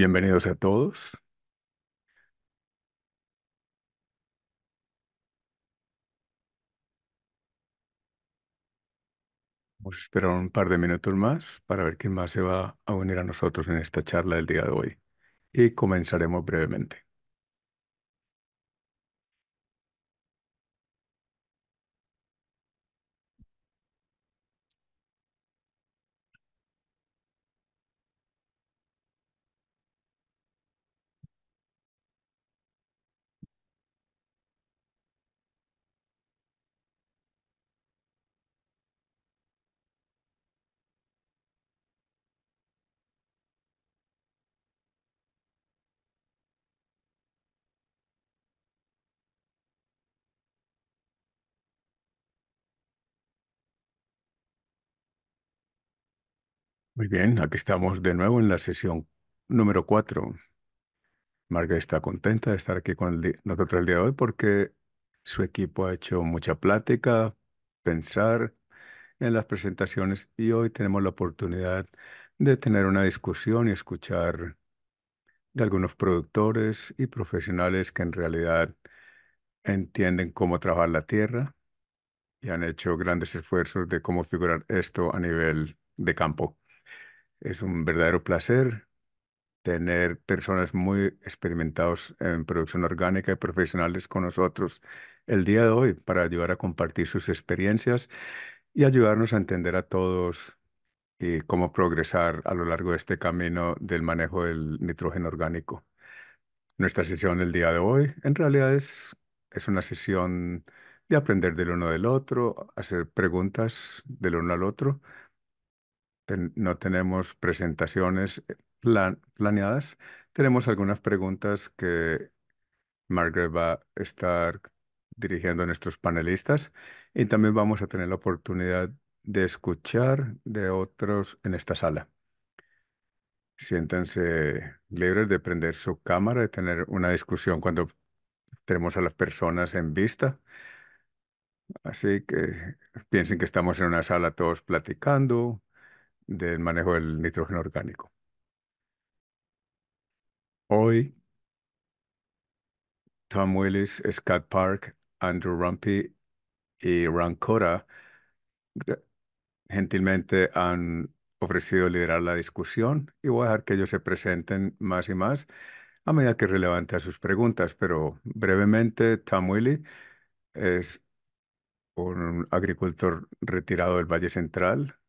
Bienvenidos a todos. Vamos a esperar un par de minutos más para ver quién más se va a unir a nosotros en esta charla del día de hoy. Y comenzaremos brevemente. Muy bien, aquí estamos de nuevo en la sesión número 4. Margarita está contenta de estar aquí con nosotros el día de hoy porque su equipo ha hecho mucha plática, pensar en las presentaciones y hoy tenemos la oportunidad de tener una discusión y escuchar de algunos productores y profesionales que en realidad entienden cómo trabajar la tierra y han hecho grandes esfuerzos de cómo figurar esto a nivel de campo. Es un verdadero placer tener personas muy experimentadas en producción orgánica y profesionales con nosotros el día de hoy para ayudar a compartir sus experiencias y ayudarnos a entender a todos y cómo progresar a lo largo de este camino del manejo del nitrógeno orgánico. Nuestra sesión el día de hoy en realidad es, es una sesión de aprender del uno del otro, hacer preguntas del uno al otro no tenemos presentaciones eh, planeadas. Tenemos algunas preguntas que Margaret va a estar dirigiendo a nuestros panelistas y también vamos a tener la oportunidad de escuchar de otros en esta sala. Siéntanse libres de prender su cámara y tener una discusión cuando tenemos a las personas en vista. Así que piensen que estamos en una sala todos platicando, del manejo del nitrógeno orgánico. Hoy, Tom Willis, Scott Park, Andrew Rumpy y Ron gentilmente han ofrecido liderar la discusión y voy a dejar que ellos se presenten más y más a medida que es relevante a sus preguntas, pero brevemente, Tom Willis... es un agricultor retirado del Valle Central,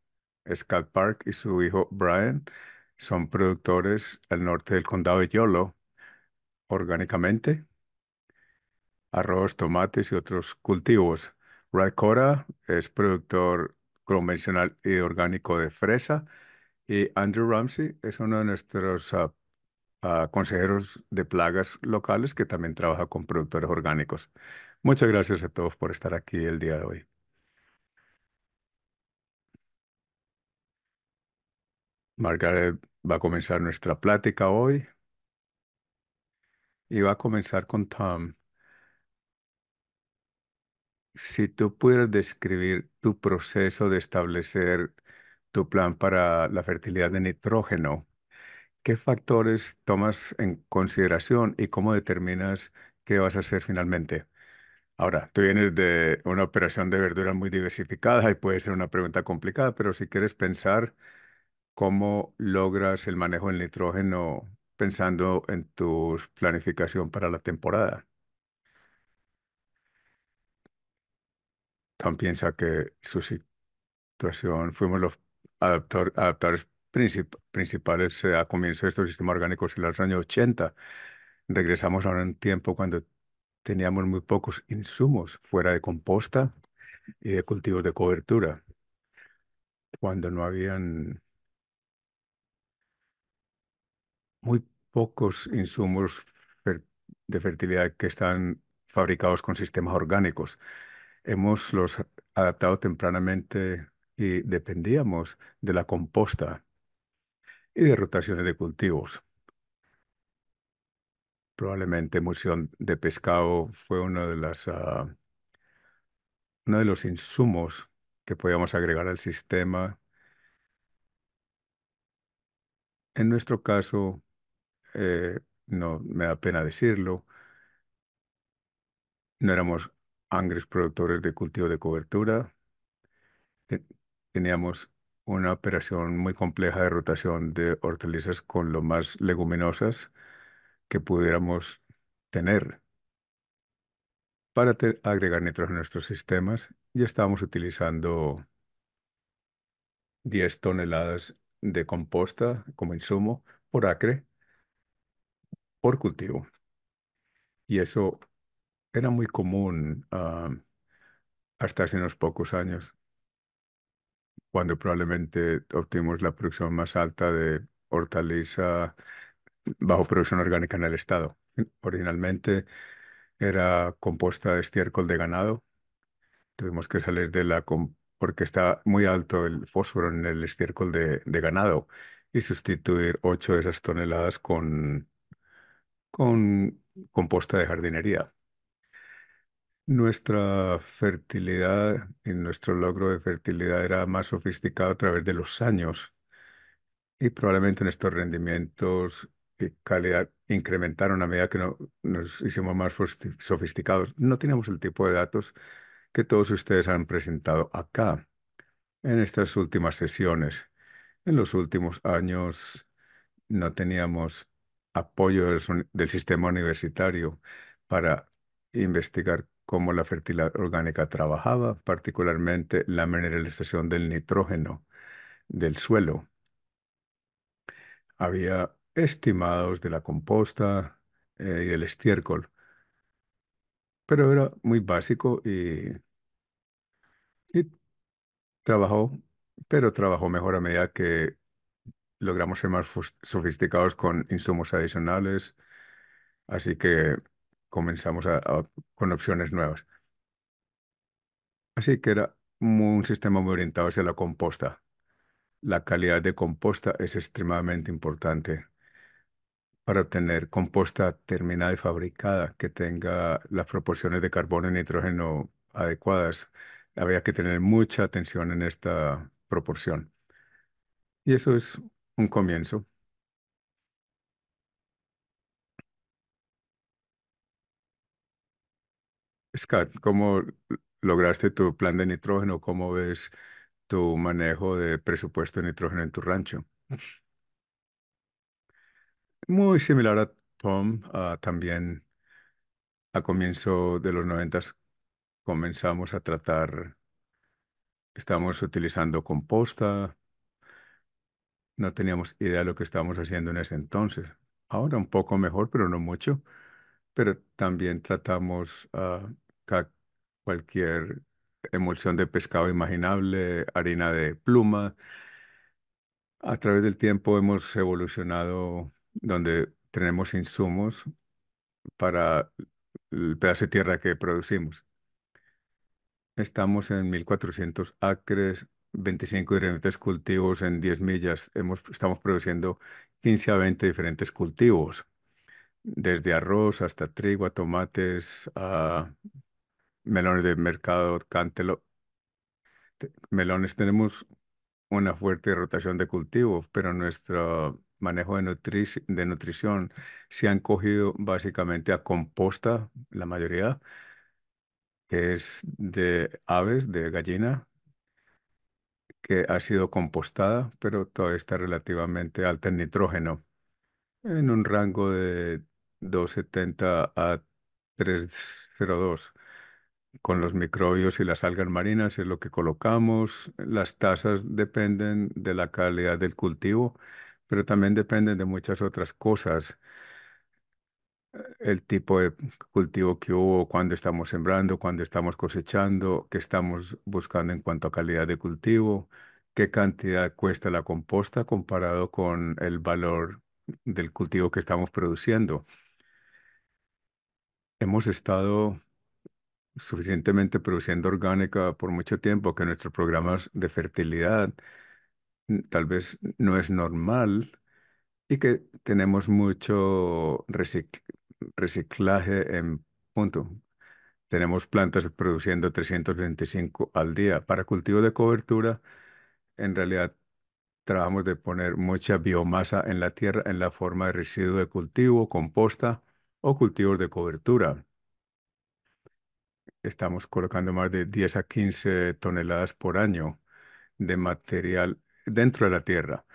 Scott Park y su hijo Brian son productores al norte del condado de Yolo, orgánicamente, arroz, tomates y otros cultivos. Ray Cora es productor convencional y orgánico de fresa y Andrew Ramsey es uno de nuestros ah, ah, consejeros de plagas locales que también trabaja con productores orgánicos. Muchas gracias a todos por estar aquí el día de hoy. Margaret va a comenzar nuestra plática hoy y va a comenzar con Tom. Si tú puedes describir tu proceso de establecer tu plan para la fertilidad de nitrógeno, ¿qué factores tomas en consideración y cómo determinas qué vas a hacer finalmente? Ahora, tú vienes de una operación de verdura muy diversificada y puede ser una pregunta complicada, pero si quieres pensar ¿Cómo logras el manejo del nitrógeno pensando en tu planificación para la temporada? ¿También piensa que su situación, fuimos los adaptadores principales eh, a comienzo de estos sistemas orgánicos en los años 80. Regresamos a un tiempo cuando teníamos muy pocos insumos fuera de composta y de cultivos de cobertura, cuando no habían muy pocos insumos de fertilidad que están fabricados con sistemas orgánicos. Hemos los adaptado tempranamente y dependíamos de la composta y de rotaciones de cultivos. Probablemente emulsión de pescado fue uno de, ah, uno de los insumos que podíamos agregar al sistema. En nuestro caso, eh, no me da pena decirlo, no éramos angres productores de cultivo de cobertura, teníamos una operación muy compleja de rotación de hortalizas con lo más leguminosas que pudiéramos tener para agregar nitrógeno a nuestros sistemas y estábamos utilizando 10 toneladas de composta como insumo por acre por cultivo. Y eso era muy común ah, hasta hace unos pocos años, cuando probablemente obtuvimos la producción más alta de hortaliza bajo producción orgánica en el estado. Originalmente era composta de estiércol de ganado. Tuvimos que salir de la... porque está muy alto el fósforo en el estiércol de, ganado y sustituir ocho de esas toneladas con con composta de jardinería. Nuestra fertilidad y nuestro logro de fertilidad era más sofisticado a través de los años y probablemente nuestros rendimientos y calidad incrementaron a medida que nos hicimos más sofisticados. No tenemos el tipo de datos que todos ustedes han presentado acá en estas últimas sesiones. En los últimos años no teníamos apoyo del, sistema universitario para investigar cómo la fertilidad orgánica trabajaba, particularmente la mineralización del nitrógeno del suelo. Había estimados de la composta eh, y del estiércol, pero era muy básico y, y trabajó, pero trabajó mejor a medida que logramos ser más sofisticados con insumos adicionales, así que comenzamos con opciones nuevas. Así que era un sistema muy orientado hacia la composta. La calidad de composta es extremadamente importante para obtener composta terminada y fabricada que tenga las proporciones de carbono y nitrógeno adecuadas. Había que tener mucha atención en esta proporción. Y eso es un comienzo. Scott, ¿cómo lograste tu plan de nitrógeno? ¿Cómo ves tu manejo de presupuesto de nitrógeno en tu rancho? Muy similar a Tom, ah, también a comienzo de los noventas comenzamos a tratar, estamos utilizando composta, no teníamos idea de lo que estábamos haciendo en ese entonces. Ahora un poco mejor, pero no mucho. Pero también tratamos ah, cualquier emulsión de pescado imaginable, harina de pluma. A través del tiempo hemos evolucionado donde tenemos insumos para el pedazo de tierra que producimos. Estamos en 1.400 acres 25 diferentes cultivos en 10 millas. estamos produciendo 15 a 20 diferentes cultivos, desde arroz hasta trigo, tomates, a melones de mercado, cántelo. Melones tenemos una fuerte rotación de cultivos, pero nuestro manejo de, de nutrición se han cogido básicamente a composta, la mayoría, que es de aves, de gallina, que ha sido compostada, pero todavía está relativamente alta en nitrógeno, en un rango de 270 a 302 con los microbios y las algas marinas, es lo que colocamos. Las tasas dependen de la calidad del cultivo, pero también dependen de muchas otras cosas el tipo de cultivo que hubo, cuando estamos sembrando, cuando estamos cosechando, qué estamos buscando en cuanto a calidad de cultivo, qué cantidad cuesta la composta comparado con el valor del cultivo que estamos produciendo. Hemos estado suficientemente produciendo orgánica por mucho tiempo que nuestros programas de fertilidad tal vez no es normal y que tenemos mucho reciclaje en punto. Tenemos plantas produciendo 325 al día. Para cultivo de cobertura, en realidad trabajamos de poner mucha biomasa en la tierra en la forma de residuo de cultivo, composta o cultivos de cobertura. Estamos colocando más de 10 a 15 toneladas por año de material dentro de la tierra.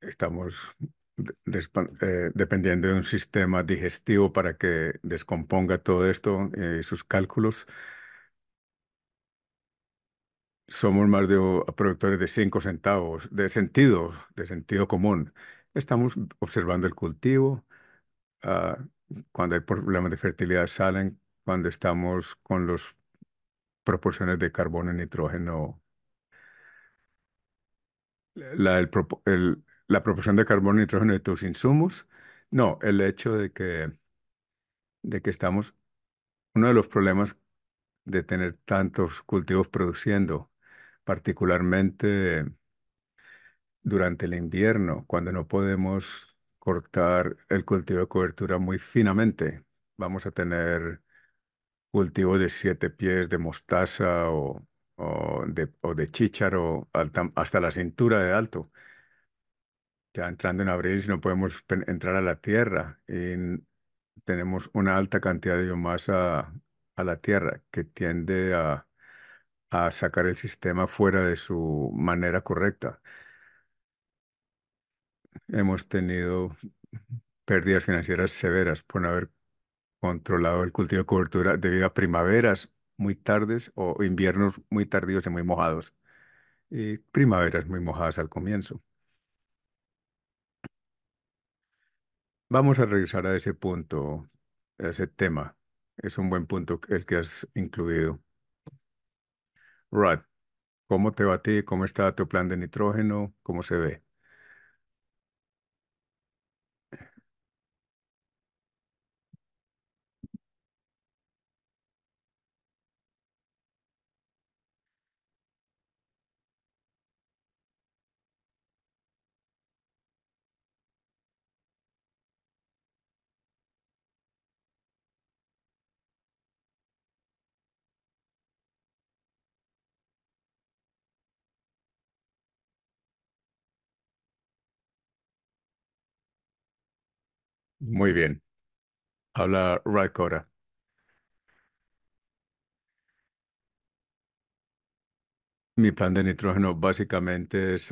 Estamos eh, dependiendo de un sistema digestivo para que descomponga todo esto y eh, sus cálculos. Somos más de productores de 5 centavos, de sentido, de sentido común. Estamos observando el cultivo. Ah, cuando hay problemas de fertilidad salen, cuando estamos con las proporciones de carbono y nitrógeno. el, la proporción de carbono nitrógeno de tus insumos. No, el hecho de que, de que estamos, uno de los problemas de tener tantos cultivos produciendo, particularmente durante el invierno, cuando no podemos cortar el cultivo de cobertura muy finamente. Vamos a tener cultivos de siete pies de mostaza o, o de, o de chícharo hasta la cintura de alto ya entrando en abril si no podemos entrar a la Tierra. Y tenemos una alta cantidad de biomasa a la Tierra que tiende a, a sacar el sistema fuera de su manera correcta. Hemos tenido pérdidas financieras severas por no haber controlado el cultivo de cobertura debido a primaveras muy tardes o inviernos muy tardíos y muy mojados. Y primaveras muy mojadas al comienzo. Vamos a regresar a ese punto, a ese tema. Es un buen punto el que has incluido. Rod, ¿cómo te va a ti? ¿Cómo está tu plan de nitrógeno? ¿Cómo se ve? Muy bien. Habla Cora. Mi plan de nitrógeno básicamente es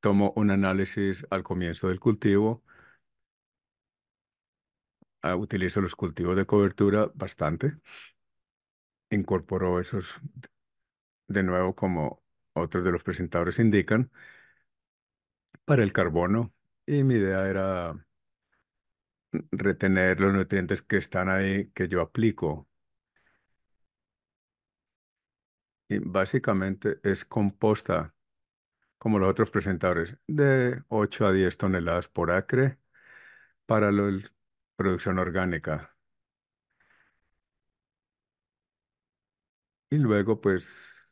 tomo un análisis al comienzo del cultivo. Ah, utilizo los cultivos de cobertura bastante. Incorporo esos de nuevo como otros de los presentadores indican para el carbono y mi idea era retener los nutrientes que están ahí que yo aplico. Y básicamente es composta, como los otros presentadores, de 8 a 10 toneladas por acre para la producción orgánica. Y luego, pues,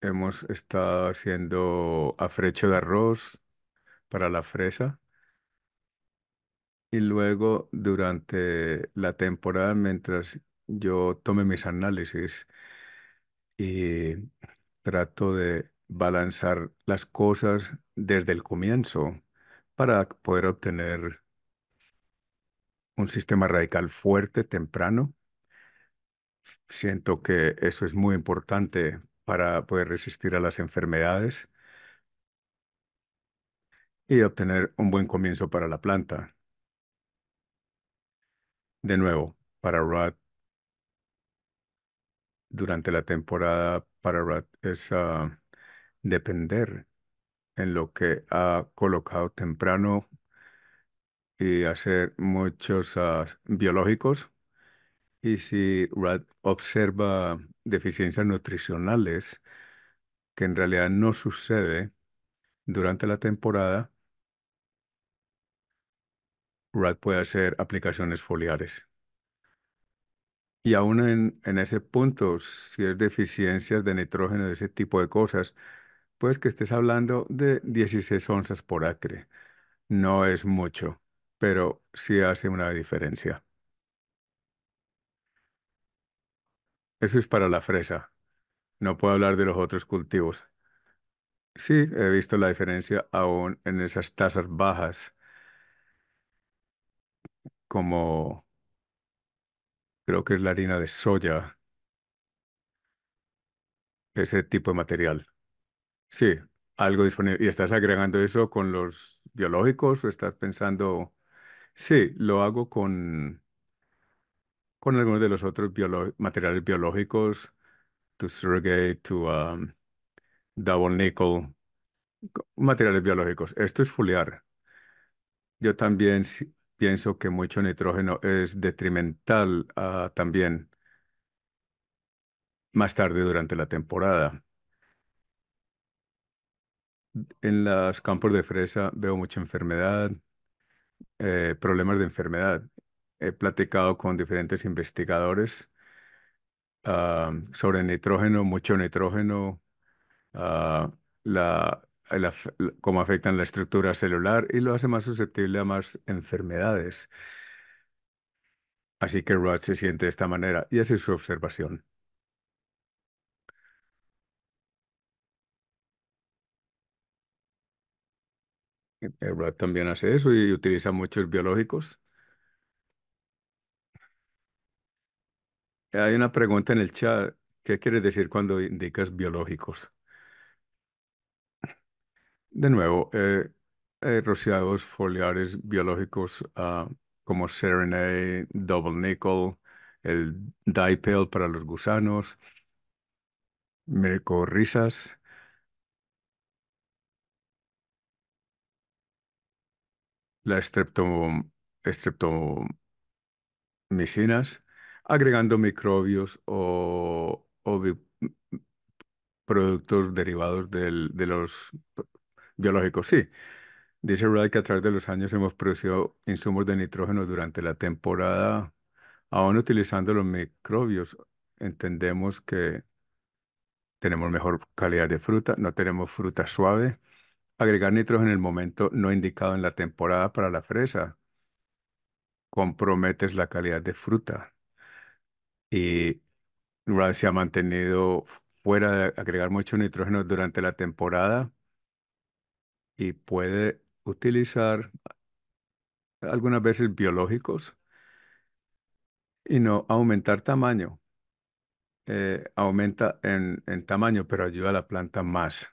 Hemos estado haciendo afrecho de arroz para la fresa y luego durante la temporada, mientras yo tome mis análisis y trato de balanzar las cosas desde el comienzo para poder obtener un sistema radical fuerte temprano. Siento que eso es muy importante para poder resistir a las enfermedades y obtener un buen comienzo para la planta. De nuevo, para Rod, durante la temporada, para Rod es ah, depender en lo que ha colocado temprano y hacer muchos ah, biológicos. Y si Rad observa deficiencias nutricionales, que en realidad no sucede durante la temporada, Rad puede hacer aplicaciones foliares. Y aún en, ese punto, si es deficiencias de nitrógeno, de ese tipo de cosas, pues que estés hablando de 16 onzas por acre. No es mucho, pero sí hace una diferencia. Eso es para la fresa. No puedo hablar de los otros cultivos. Sí, he visto la diferencia aún en esas tasas bajas, como creo que es la harina de soya, ese tipo de material. Sí, algo disponible. ¿Y estás agregando eso con los biológicos o estás pensando, sí, lo hago con con algunos de los otros materiales biológicos, tu surrogate, tu um, double nickel, materiales biológicos. Esto es foliar. Yo también pienso que mucho nitrógeno es detrimental ah, también más tarde durante la temporada. En los campos de fresa veo mucha enfermedad, eh, problemas de enfermedad he platicado con diferentes investigadores ah, sobre nitrógeno, mucho nitrógeno, ah, la, cómo afectan la estructura celular y lo hace más susceptible a más enfermedades. Así que Rod se siente de esta manera y esa es su observación. Eh, eh, Rod también hace eso y utiliza muchos biológicos. Hay una pregunta en el chat. ¿Qué quiere decir cuando indicas biológicos? De nuevo, eh, rociados foliares biológicos ah, como Serenade, Double Nickel, el Dipel para los gusanos, Mercorrisas. La streptomicinas agregando microbios o, productos derivados de los biológicos. Sí, dice verdad que a través de los años hemos producido insumos de nitrógeno durante la temporada, aún utilizando los microbios. Entendemos que tenemos mejor calidad de fruta, no tenemos fruta suave. Agregar nitrógeno en el momento no indicado en la temporada para la fresa comprometes la calidad de fruta y eh, se ha mantenido fuera de agregar mucho nitrógeno durante la temporada y puede utilizar algunas veces biológicos y no aumentar tamaño. Eh, aumenta en, tamaño, pero ayuda a la planta más.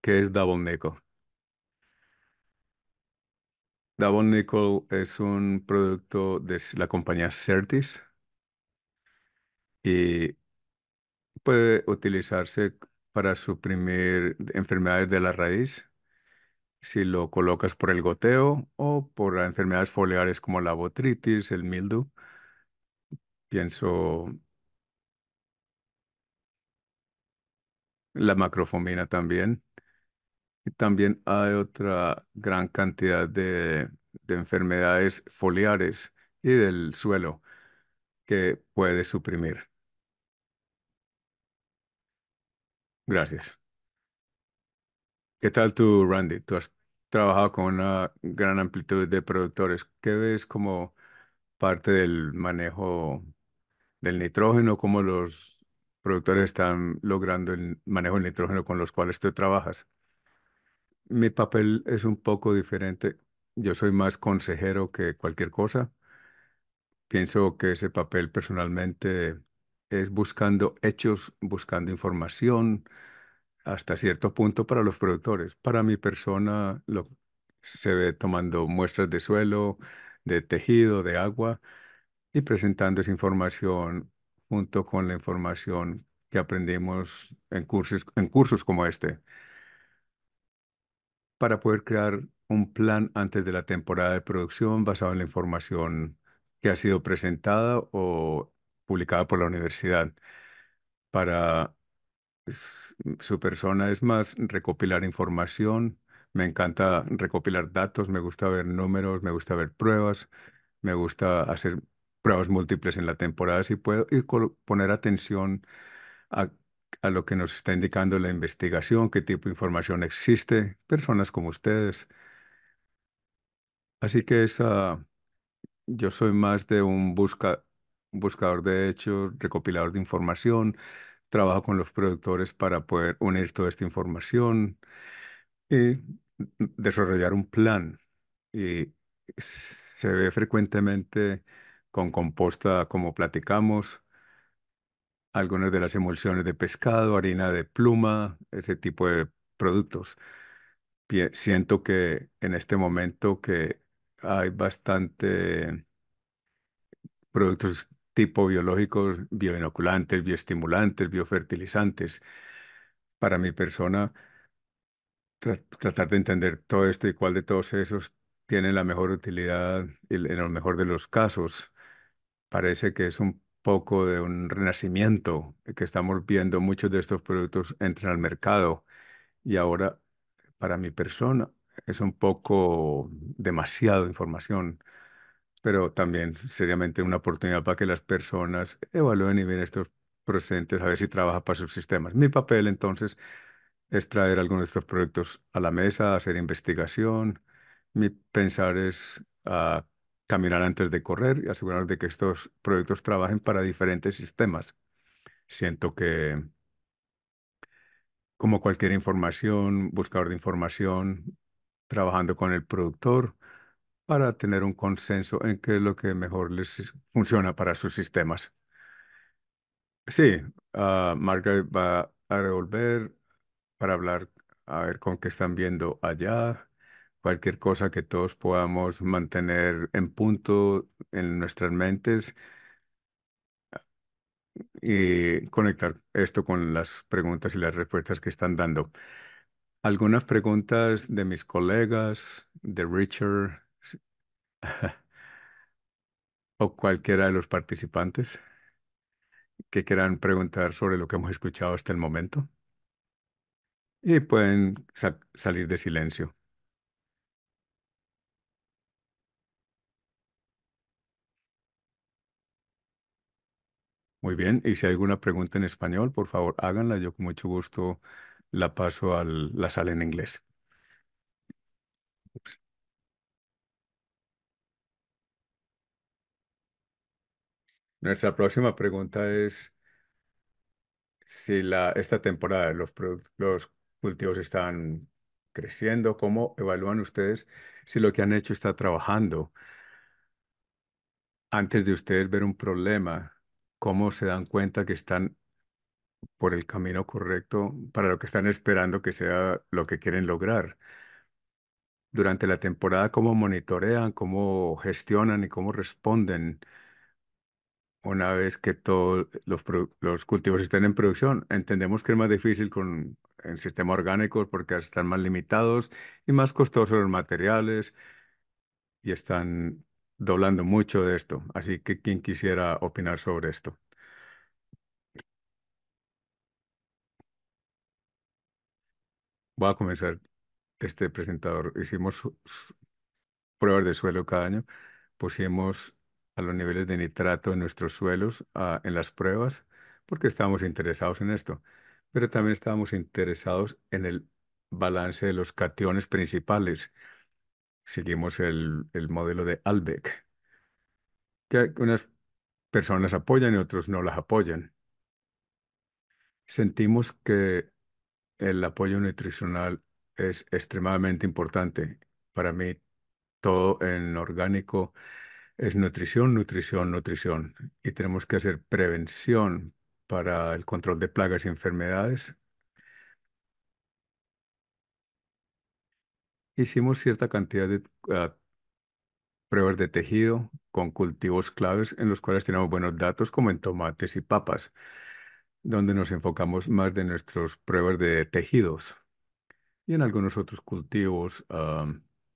que es Double Davon Nickel es un producto de la compañía Certis y puede utilizarse para suprimir enfermedades de la raíz si lo colocas por el goteo o por enfermedades foliares como la botritis, el mildew. Pienso la macrofomina también también hay otra gran cantidad de, de enfermedades foliares y del suelo que puede suprimir. Gracias. ¿Qué tal tú, Randy? Tú has trabajado con una gran amplitud de productores. ¿Qué ves como parte del manejo del nitrógeno? ¿Cómo los productores están logrando el manejo del nitrógeno con los cuales tú trabajas? Mi papel es un poco diferente. Yo soy más consejero que cualquier cosa. Pienso que ese papel personalmente es buscando hechos, buscando información hasta cierto punto para los productores. Para mi persona lo, se ve tomando muestras de suelo, de tejido, de agua y presentando esa información junto con la información que aprendimos en cursos como este para poder crear un plan antes de la temporada de producción basado en la información que ha sido presentada o publicada por la universidad. Para su persona es más recopilar información. Me encanta recopilar datos, me gusta ver números, me gusta ver pruebas, me gusta hacer pruebas múltiples en la temporada si puedo y poner atención a a lo que nos está indicando la investigación, qué tipo de información existe, personas como ustedes. Así que esa, yo soy más de un busca, buscador de hechos, recopilador de información, trabajo con los productores para poder unir toda esta información y desarrollar un plan. Y se ve frecuentemente con composta, como platicamos, algunas de las emulsiones de pescado, harina de pluma, ese tipo de productos. siento que en este momento que hay bastante productos tipo biológicos, bioinoculantes, bioestimulantes, biofertilizantes. Para mi persona, tratar de entender todo esto y cuál de todos esos tiene la mejor utilidad en el mejor de los casos, parece que es un poco de un renacimiento, eh, que estamos viendo muchos de estos productos entran al mercado y ahora para mi persona es un poco demasiado información, pero también seriamente una oportunidad para que las personas evalúen y vean estos procedentes a ver si trabaja para sus sistemas. Mi papel entonces es traer algunos de estos productos a la mesa, hacer investigación. Mi pensar es a ah, caminar antes de correr y asegurar de que estos proyectos trabajen para diferentes sistemas. Siento que, como cualquier información, buscador de información, trabajando con el productor para tener un consenso en qué es lo que mejor les funciona para sus sistemas. Sí, ah, Margaret va a revolver para hablar a ver con qué están viendo allá cualquier cosa que todos podamos mantener en punto en nuestras mentes y conectar esto con las preguntas y las respuestas que están dando. Algunas preguntas de mis colegas, de Richard o cualquiera de los participantes que quieran preguntar sobre lo que hemos escuchado hasta el momento. Y pueden salir de silencio. Muy bien, y si hay alguna pregunta en español, por favor, háganla. Yo con mucho gusto la paso a la sala en inglés. Nuestra próxima pregunta es si la, esta temporada los, los cultivos están creciendo, ¿cómo evalúan ustedes si lo que han hecho está trabajando? Antes de ustedes ver un problema, cómo se dan cuenta que están por el camino correcto para lo que están esperando que sea lo que quieren lograr. Durante la temporada, cómo monitorean, cómo gestionan y cómo responden una vez que todos los, cultivos estén en producción. Entendemos que es más difícil con el sistema orgánico porque están más limitados y más costosos los materiales y están doblando mucho de esto, así que ¿quién quisiera opinar sobre esto. Voy a comenzar este presentador. Hicimos pruebas de suelo cada año, pusimos a los niveles de nitrato en nuestros suelos ah, en las pruebas porque estábamos interesados en esto, pero también estábamos interesados en el balance de los cationes principales seguimos el, el modelo de Albeck, que unas personas apoyan y otros no las apoyan. Sentimos que el apoyo nutricional es extremadamente importante. Para mí, todo en orgánico es nutrición, nutrición, nutrición. Y tenemos que hacer prevención para el control de plagas y enfermedades Hicimos cierta cantidad de ah, pruebas de tejido con cultivos claves en los cuales tenemos buenos datos, como en tomates y papas, donde nos enfocamos más de nuestras pruebas de tejidos. Y en algunos otros cultivos, ah,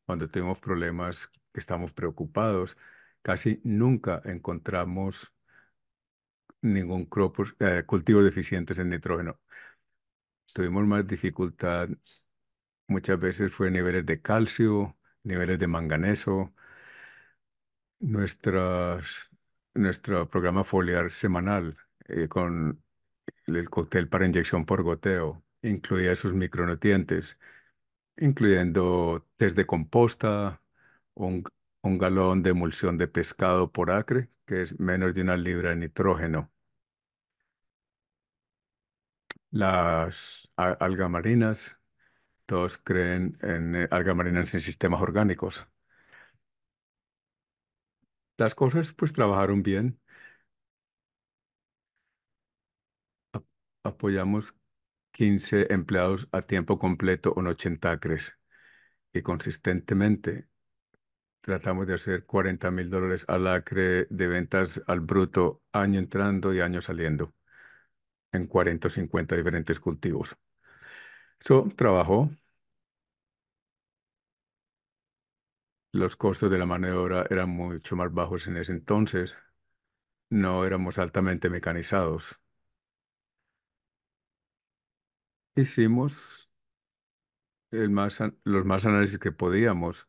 cuando tuvimos problemas que estamos preocupados, casi nunca encontramos ningún eh, cultivo deficientes en nitrógeno. Tuvimos más dificultad Muchas veces fue niveles de calcio, niveles de manganeso. Nuestras, nuestro programa foliar semanal eh, con el cóctel para inyección por goteo incluía esos micronutrientes, incluyendo test de composta, un, un galón de emulsión de pescado por acre, que es menos de una libra de nitrógeno. Las algas marinas, todos creen en eh, algas marinas en sistemas orgánicos. Las cosas pues trabajaron bien. apoyamos 15 empleados a tiempo completo en 80 acres y consistentemente tratamos de hacer 40 mil dólares al acre de ventas al bruto año entrando y año saliendo en 40 o 50 diferentes cultivos. Eso trabajó los costos de la mano eran mucho más bajos en ese entonces. No éramos altamente mecanizados. Hicimos más, los más análisis que podíamos,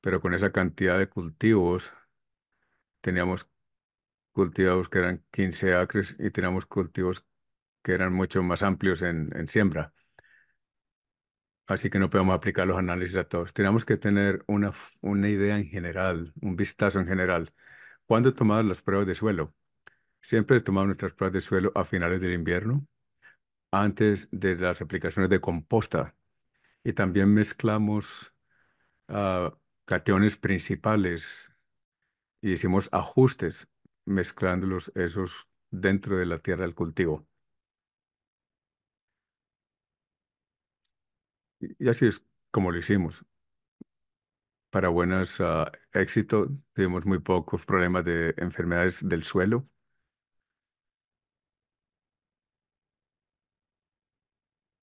pero con esa cantidad de cultivos, teníamos cultivos que eran 15 acres y teníamos cultivos que eran mucho más amplios en siembra. Así que no podemos aplicar los análisis a todos. Tenemos que tener una, una idea en general, un vistazo en general. ¿Cuándo tomamos las pruebas de suelo? Siempre tomamos nuestras pruebas de suelo a finales del invierno, antes de las aplicaciones de composta. Y también mezclamos ah, cationes principales y hicimos ajustes mezclándolos esos dentro de la tierra del cultivo. Y así es como lo hicimos. Para buenos ah, éxitos, tuvimos muy pocos problemas de enfermedades del suelo.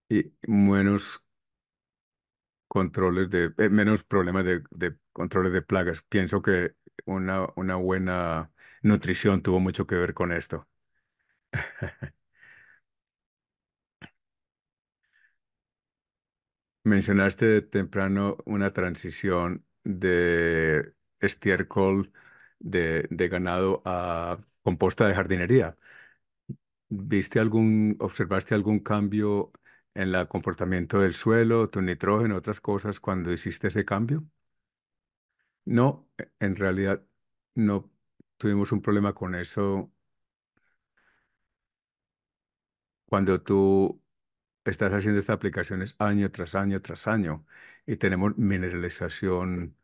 Y menos controles de, eh, menos problemas de, de, controles de plagas. Pienso que una, una buena nutrición tuvo mucho que ver con esto. Mencionaste temprano una transición de estiércol de, ganado a composta de jardinería. ¿Viste algún, observaste algún cambio en el comportamiento del suelo, tu nitrógeno, otras cosas cuando hiciste ese cambio? No, e, en realidad no tuvimos un problema con eso. Cuando tú estás haciendo estas aplicaciones año tras año tras año y tenemos mineralización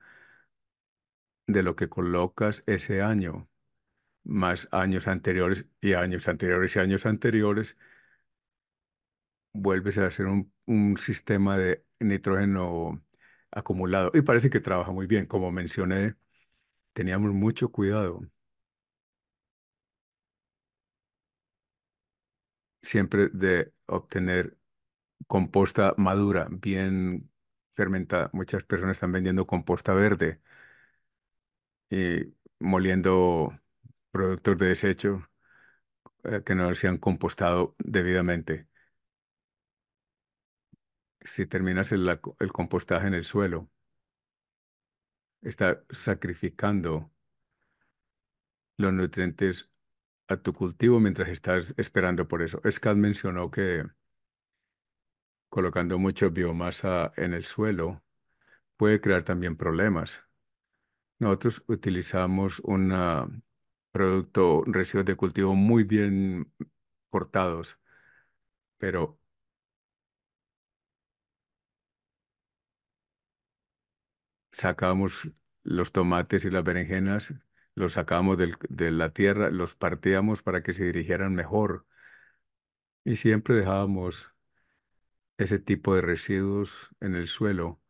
de lo que colocas ese año, más años anteriores y años anteriores y años anteriores, vuelves a hacer un, un sistema de nitrógeno acumulado. Y parece que trabaja muy bien. Como mencioné, teníamos mucho cuidado. siempre de obtener composta madura, bien fermentada. Muchas personas están vendiendo composta verde, y moliendo productos de desecho eh, que no se han compostado debidamente. Si terminas el, el compostaje en el suelo, está sacrificando los nutrientes a tu cultivo mientras estás esperando por eso. Scott mencionó que colocando mucho biomasa en el suelo, puede crear también problemas. Nosotros utilizamos un ah, producto, residuos de cultivo muy bien cortados, pero sacamos los tomates y las berenjenas, los sacamos de la tierra, los partíamos para que se dirigieran mejor y siempre dejábamos ese tipo de residuos en el suelo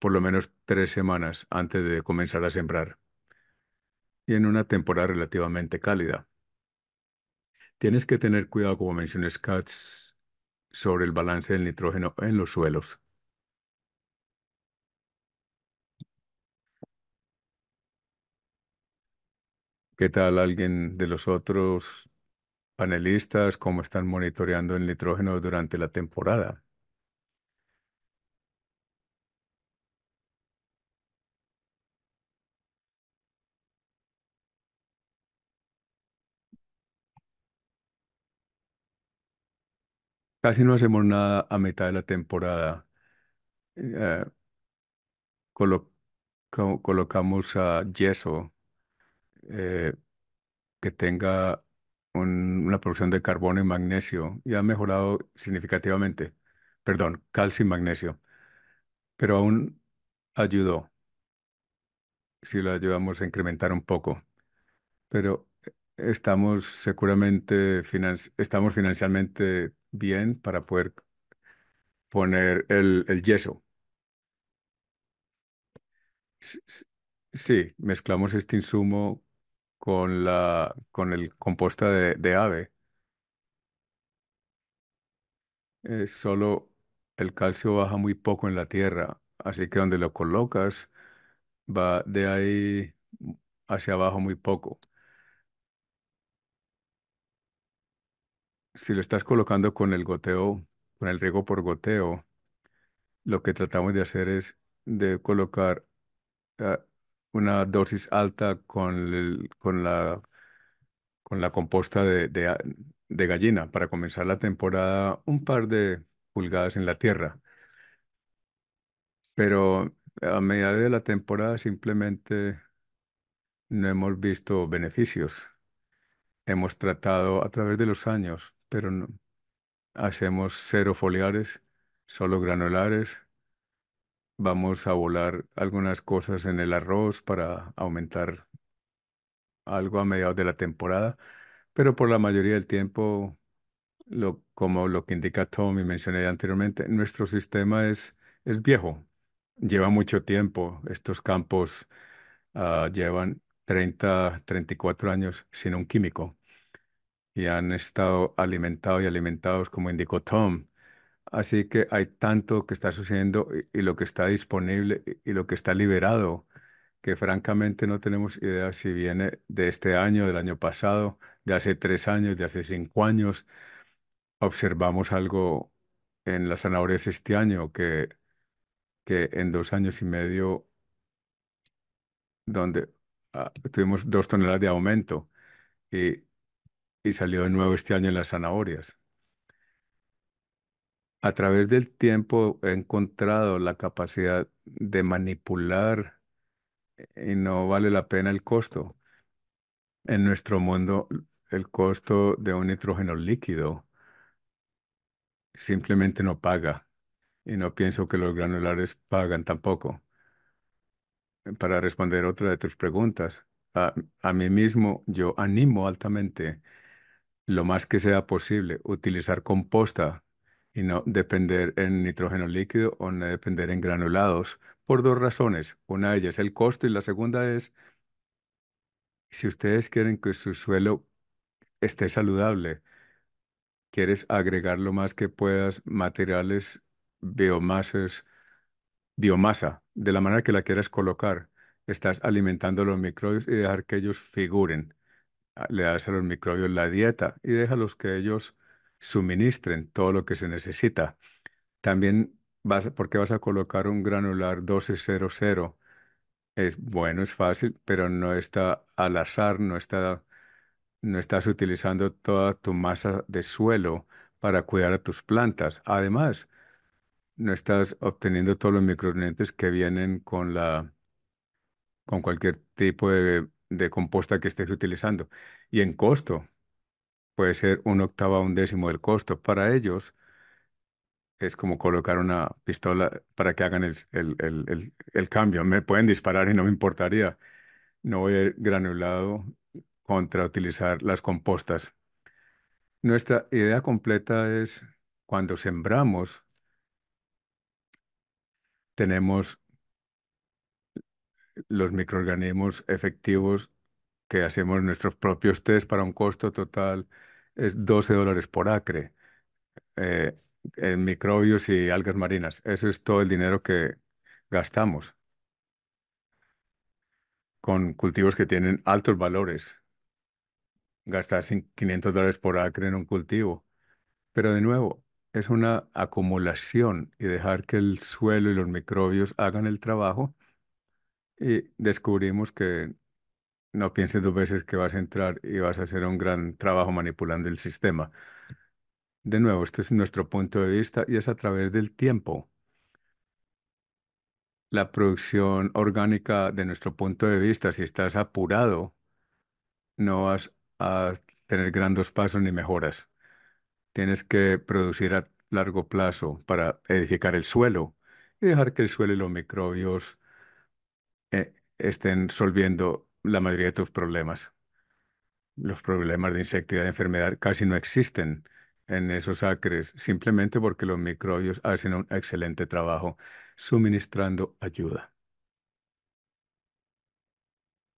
por lo menos tres semanas antes de comenzar a sembrar y en una temporada relativamente cálida. Tienes que tener cuidado, como mencionó Scott, sobre el balance del nitrógeno en los suelos. ¿Qué tal alguien de los otros panelistas cómo están monitoreando el nitrógeno durante la temporada. Casi no hacemos nada a mitad de la temporada. Eh, colocamos a yeso eh, que tenga una producción de carbono y magnesio y ha mejorado significativamente, perdón, calcio y magnesio, pero aún ayudó si lo ayudamos a incrementar un poco. Pero eh, estamos seguramente estamos financieramente bien para poder poner el, yeso. Sí, mezclamos este insumo con la, con el composta de, ave. Eh, solo el calcio baja muy poco en la tierra, así que donde lo colocas va de ahí hacia abajo muy poco. Si lo estás colocando con el goteo, con el riego por goteo, lo que tratamos de hacer es de colocar ah, una dosis alta con, con, la, con la composta de, gallina para comenzar la temporada un par de pulgadas en la tierra. Pero a medida de la temporada simplemente no hemos visto beneficios. Hemos tratado a través de los años, pero hacemos cero foliares, solo granulares Vamos a volar algunas cosas en el arroz para aumentar algo a mediados de la temporada, pero por la mayoría del tiempo, como lo que indica Tom y mencioné anteriormente, nuestro sistema es, viejo, lleva mucho tiempo. Estos campos ah, llevan 30, 34 años sin un químico y han estado alimentados y alimentados, como indicó Tom, Así que hay tanto que está sucediendo y, lo que está disponible y, lo que está liberado, que francamente no tenemos idea si viene de este año, del año pasado, de hace tres años, de hace cinco años. Observamos algo en las zanahorias este año que, en dos años y medio, donde ah, tuvimos dos toneladas de aumento y salió de nuevo este año en las zanahorias. A través del tiempo he encontrado la capacidad de manipular y no vale la pena el costo. En nuestro mundo, el costo de un nitrógeno líquido simplemente no paga y no pienso que los granulares pagan tampoco. Para responder otra de tus preguntas, a, mí mismo yo animo altamente lo más que sea posible utilizar composta y no depender en nitrógeno líquido o no depender en granulados por dos razones. Una de ellas es el costo y la segunda es si ustedes quieren que su suelo esté saludable, quieres agregar lo más que puedas materiales, biomasas, biomasa, de la manera que la quieras colocar. Estás alimentando los microbios y dejar que ellos figuren. Ah, le das a los microbios la dieta y déjalos que ellos suministren todo lo que se necesita. También vas, qué vas a colocar un granular 1200. Es bueno, es fácil, pero no está al azar, no está, no estás utilizando toda tu masa de suelo para cuidar a tus plantas. Además, no estás obteniendo todos los micronutrientes que vienen con la con cualquier tipo de, de composta que estés utilizando. Y en costo, puede ser un octavo a un décimo del costo. Para ellos es como colocar una pistola para que hagan el, el, el, el cambio. Me pueden disparar y no me importaría. No voy a ir granulado contra utilizar las compostas. Nuestra idea completa es cuando sembramos, tenemos los microorganismos efectivos hacemos nuestros propios tests para un costo total es 12 dólares por acre eh, en microbios y algas marinas. Eso es todo el dinero que gastamos con cultivos que tienen altos valores. Gastar 500 dólares por acre en un cultivo. Pero de nuevo, es una acumulación y dejar que el suelo y los microbios hagan el trabajo y descubrimos que no pienses dos veces que vas a entrar y vas a hacer un gran trabajo manipulando el sistema. De nuevo, este es nuestro punto de vista y es a través del tiempo. La producción orgánica de nuestro punto de vista, si estás apurado, no vas a tener grandes pasos ni mejoras. Tienes que producir a largo plazo para edificar el suelo y dejar que el suelo y los microbios eh, estén solviendo la mayoría de tus problemas. Los problemas de insectidad y enfermedad casi no existen en esos acres, simplemente porque los microbios hacen un excelente trabajo suministrando ayuda.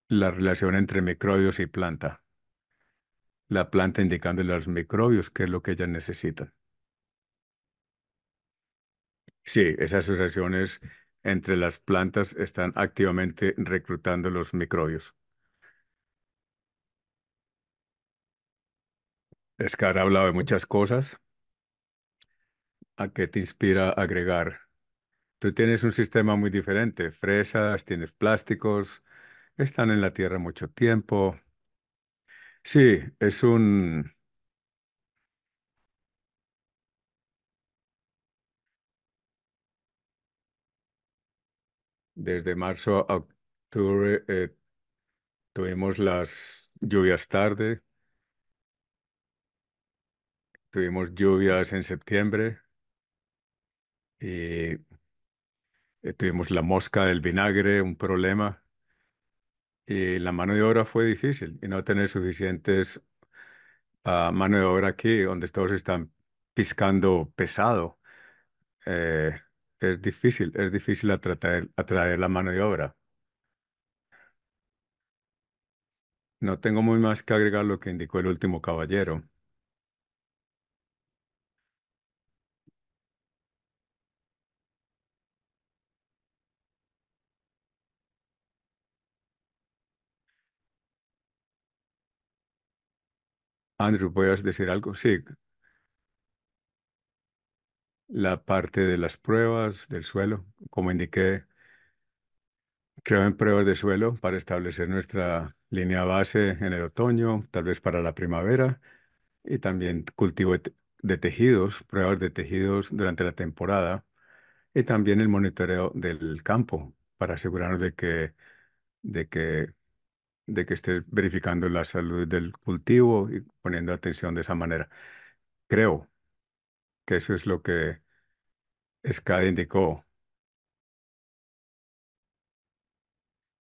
La relación entre microbios y planta. La planta indicándole a los microbios qué es lo que ellas necesitan. Sí, esa asociación entre las plantas están activamente reclutando los microbios. Escar ha hablado de muchas cosas. ¿A qué te inspira agregar? Tú tienes un sistema muy diferente. Fresas, tienes plásticos, están en la tierra mucho tiempo. Sí, es un Desde marzo a octubre eh, tuvimos las lluvias tarde, tuvimos lluvias en septiembre y eh, tuvimos la mosca del vinagre, un problema. Y la mano de obra fue difícil y no tener suficientes ah, mano de obra aquí, donde todos están piscando pesado. Eh, es difícil, es difícil atraer, atraer la mano de obra. No tengo muy más que agregar lo que indicó el último caballero. Andrew, ¿puedes decir algo? Sí, la parte de las pruebas del suelo. Como indiqué, creo en pruebas de suelo para establecer nuestra línea base en el otoño, tal vez para la primavera, y también cultivo de tejidos, pruebas de tejidos durante la temporada, y también el monitoreo del campo para asegurarnos de que, de que, de que esté verificando la salud del cultivo y poniendo atención de esa manera. Creo que eso es lo que Sky indicó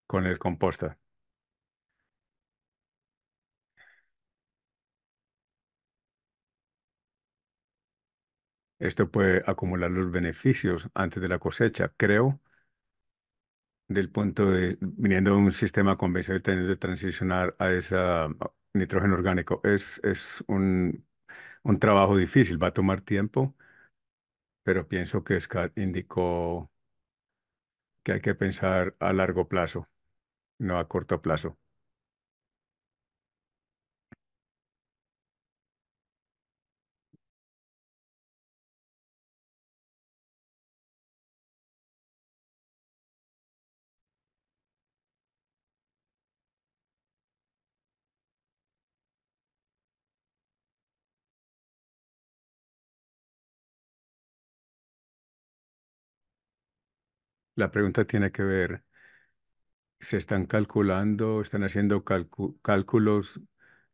con el composta. Esto puede acumular los beneficios antes de la cosecha, creo, del punto de, viniendo de un sistema convencional, teniendo que transicionar a ese nitrógeno orgánico. Es, es un un trabajo difícil, va a tomar tiempo, pero pienso que Scott indicó que hay que pensar a largo plazo, no a corto plazo. La pregunta tiene que ver, ¿se están calculando, están haciendo cálculos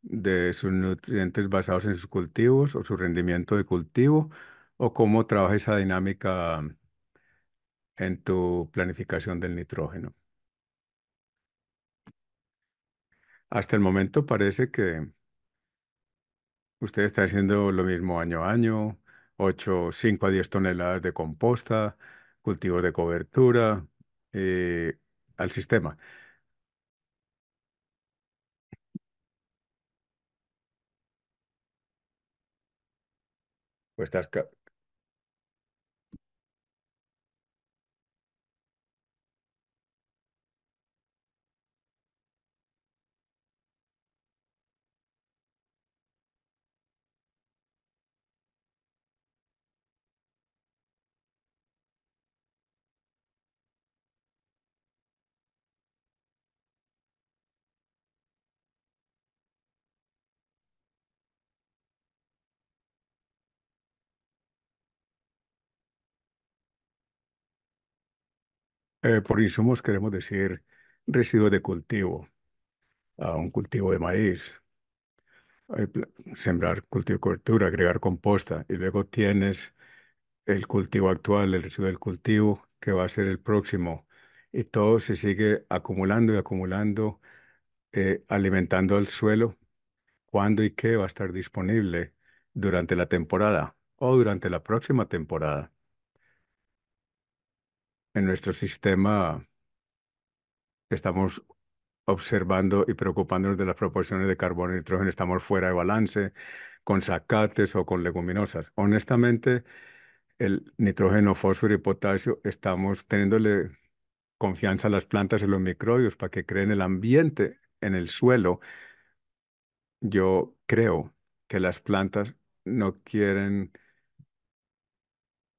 de sus nutrientes basados en sus cultivos o su rendimiento de cultivo? ¿O cómo trabaja esa dinámica en tu planificación del nitrógeno? Hasta el momento parece que usted está haciendo lo mismo año a año, 8, 5 a 10 toneladas de composta, cultivos de cobertura, eh, al sistema. Pues estás Eh, por insumos queremos decir residuos de cultivo, ah, un cultivo de maíz, sembrar cultivo de cobertura, agregar composta y luego tienes el cultivo actual, el residuo del cultivo que va a ser el próximo y todo se sigue acumulando y acumulando, eh, alimentando al suelo cuándo y qué va a estar disponible durante la temporada o durante la próxima temporada en nuestro sistema estamos observando y preocupándonos de las proporciones de carbono y nitrógeno, estamos fuera de balance con sacates o con leguminosas. Honestamente, el nitrógeno, fósforo y potasio estamos teniéndole confianza a las plantas y los microbios para que creen el ambiente en el suelo. Yo creo que las plantas no quieren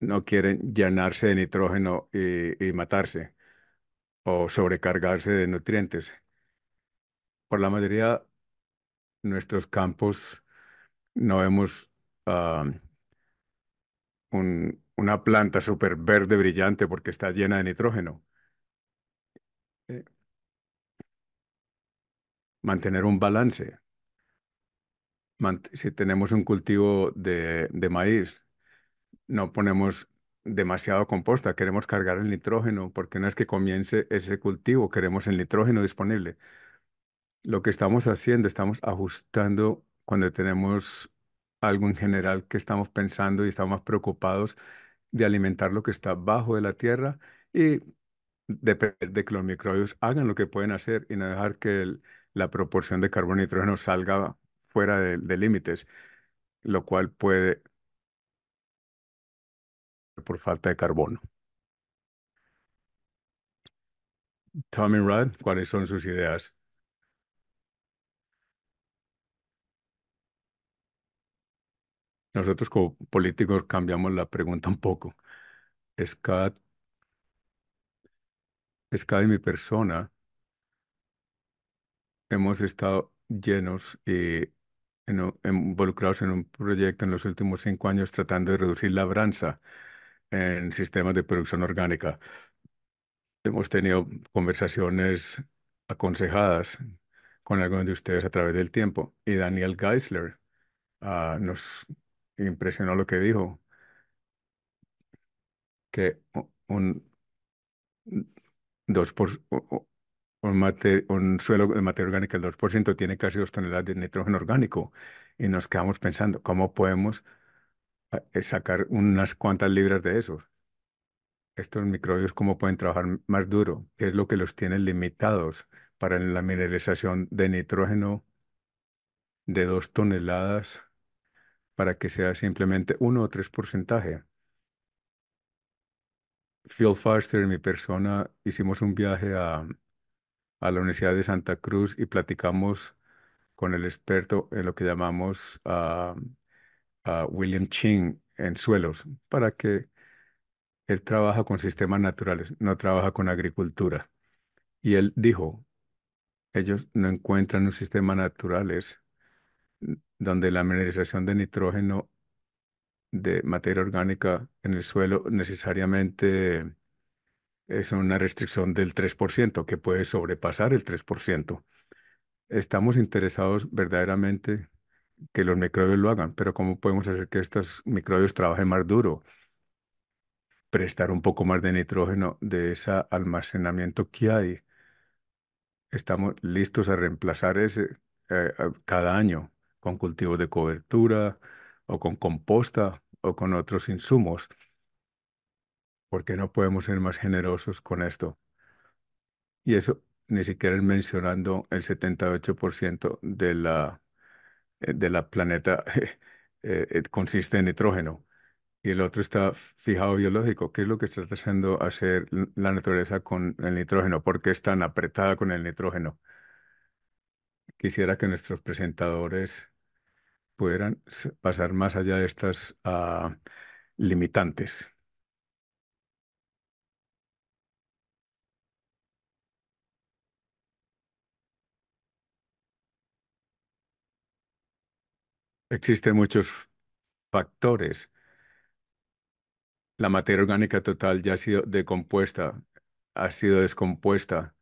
no quieren llenarse de nitrógeno y, matarse o sobrecargarse de nutrientes. Por la mayoría nuestros campos no vemos una planta súper verde brillante porque está llena de nitrógeno. Eh, mantener un balance. si tenemos un cultivo de maíz, no ponemos demasiado composta, queremos cargar el nitrógeno, porque no es que comience ese cultivo, queremos el nitrógeno disponible. Lo que estamos haciendo, estamos ajustando cuando tenemos algo en general que estamos pensando y estamos preocupados de alimentar lo que está bajo de la tierra y de, que los microbios hagan lo que pueden hacer y no dejar que la proporción de carbono y nitrógeno salga fuera de límites, lo cual puede por falta de carbono. Tommy Rudd, ¿cuáles son sus ideas? Nosotros como políticos cambiamos la pregunta un poco. Scott... cada, mi persona hemos estado llenos y involucrados en un proyecto en los últimos cinco años tratando de reducir labranza en sistemas de producción orgánica. Hemos tenido conversaciones aconsejadas con algunos de ustedes a través del tiempo y Daniel Geisler ah, nos impresionó lo que dijo, que un, dos un, suelo de materia orgánica del 2% tiene casi dos toneladas de nitrógeno orgánico y nos quedamos pensando cómo podemos eh, sacar unas cuantas libras de eso. Estos microbios, cómo pueden trabajar más duro, es lo que los tiene limitados para la mineralización de nitrógeno de dos toneladas para que sea simplemente uno o tres porcentaje. Phil Foster y mi persona hicimos un viaje a, la Universidad de Santa Cruz y platicamos con el experto en lo que llamamos ah, a William Ching en suelos para que él trabaja con sistemas naturales, no trabaja con agricultura. Y él dijo, ellos no encuentran un sistema natural donde la mineralización de nitrógeno de materia orgánica en el suelo necesariamente es una restricción del 3%, que puede sobrepasar el 3%. Estamos interesados verdaderamente que los microbios lo hagan, pero ¿cómo podemos hacer que estos microbios trabajen más duro? Prestar un poco más de nitrógeno de ese almacenamiento que hay. Estamos listos a reemplazar ese eh, cada año con cultivos de cobertura o con composta o con otros insumos. ¿Por qué no podemos ser más generosos con esto? Y eso ni siquiera es mencionando el 78% de la eh, de la planeta eh, eh, consiste en nitrógeno y el otro está fijado biológico. ¿Qué es lo que está haciendo hacer la naturaleza con el nitrógeno? ¿Por qué es tan apretada con el nitrógeno? Quisiera que nuestros presentadores pudieran pasar más allá de estas ah, limitantes. Existen muchos factores. La materia orgánica total ya ha sido decompuesta, ha sido descompuesta.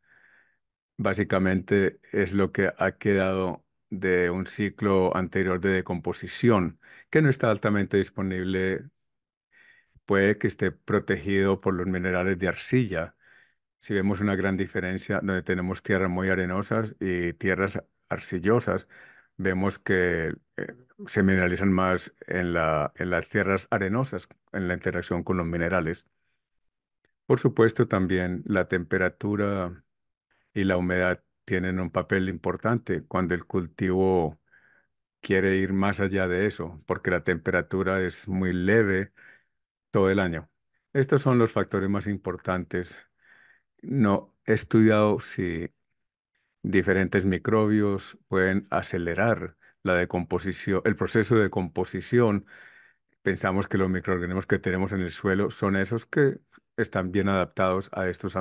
Básicamente es lo que ha quedado de un ciclo anterior de decomposición que no está altamente disponible. Puede que esté protegido por los minerales de arcilla. Si vemos una gran diferencia donde tenemos tierras muy arenosas y tierras arcillosas, vemos que eh, se mineralizan más en, en las tierras arenosas, en la interacción con los minerales. Por supuesto, también la temperatura y la humedad tienen un papel importante cuando el cultivo quiere ir más allá de eso, porque la temperatura es muy leve todo el año. Estos son los factores más importantes. No he estudiado si diferentes microbios pueden acelerar la decomposición, el proceso de composición, pensamos que los microorganismos que tenemos en el suelo son esos que están bien adaptados a estas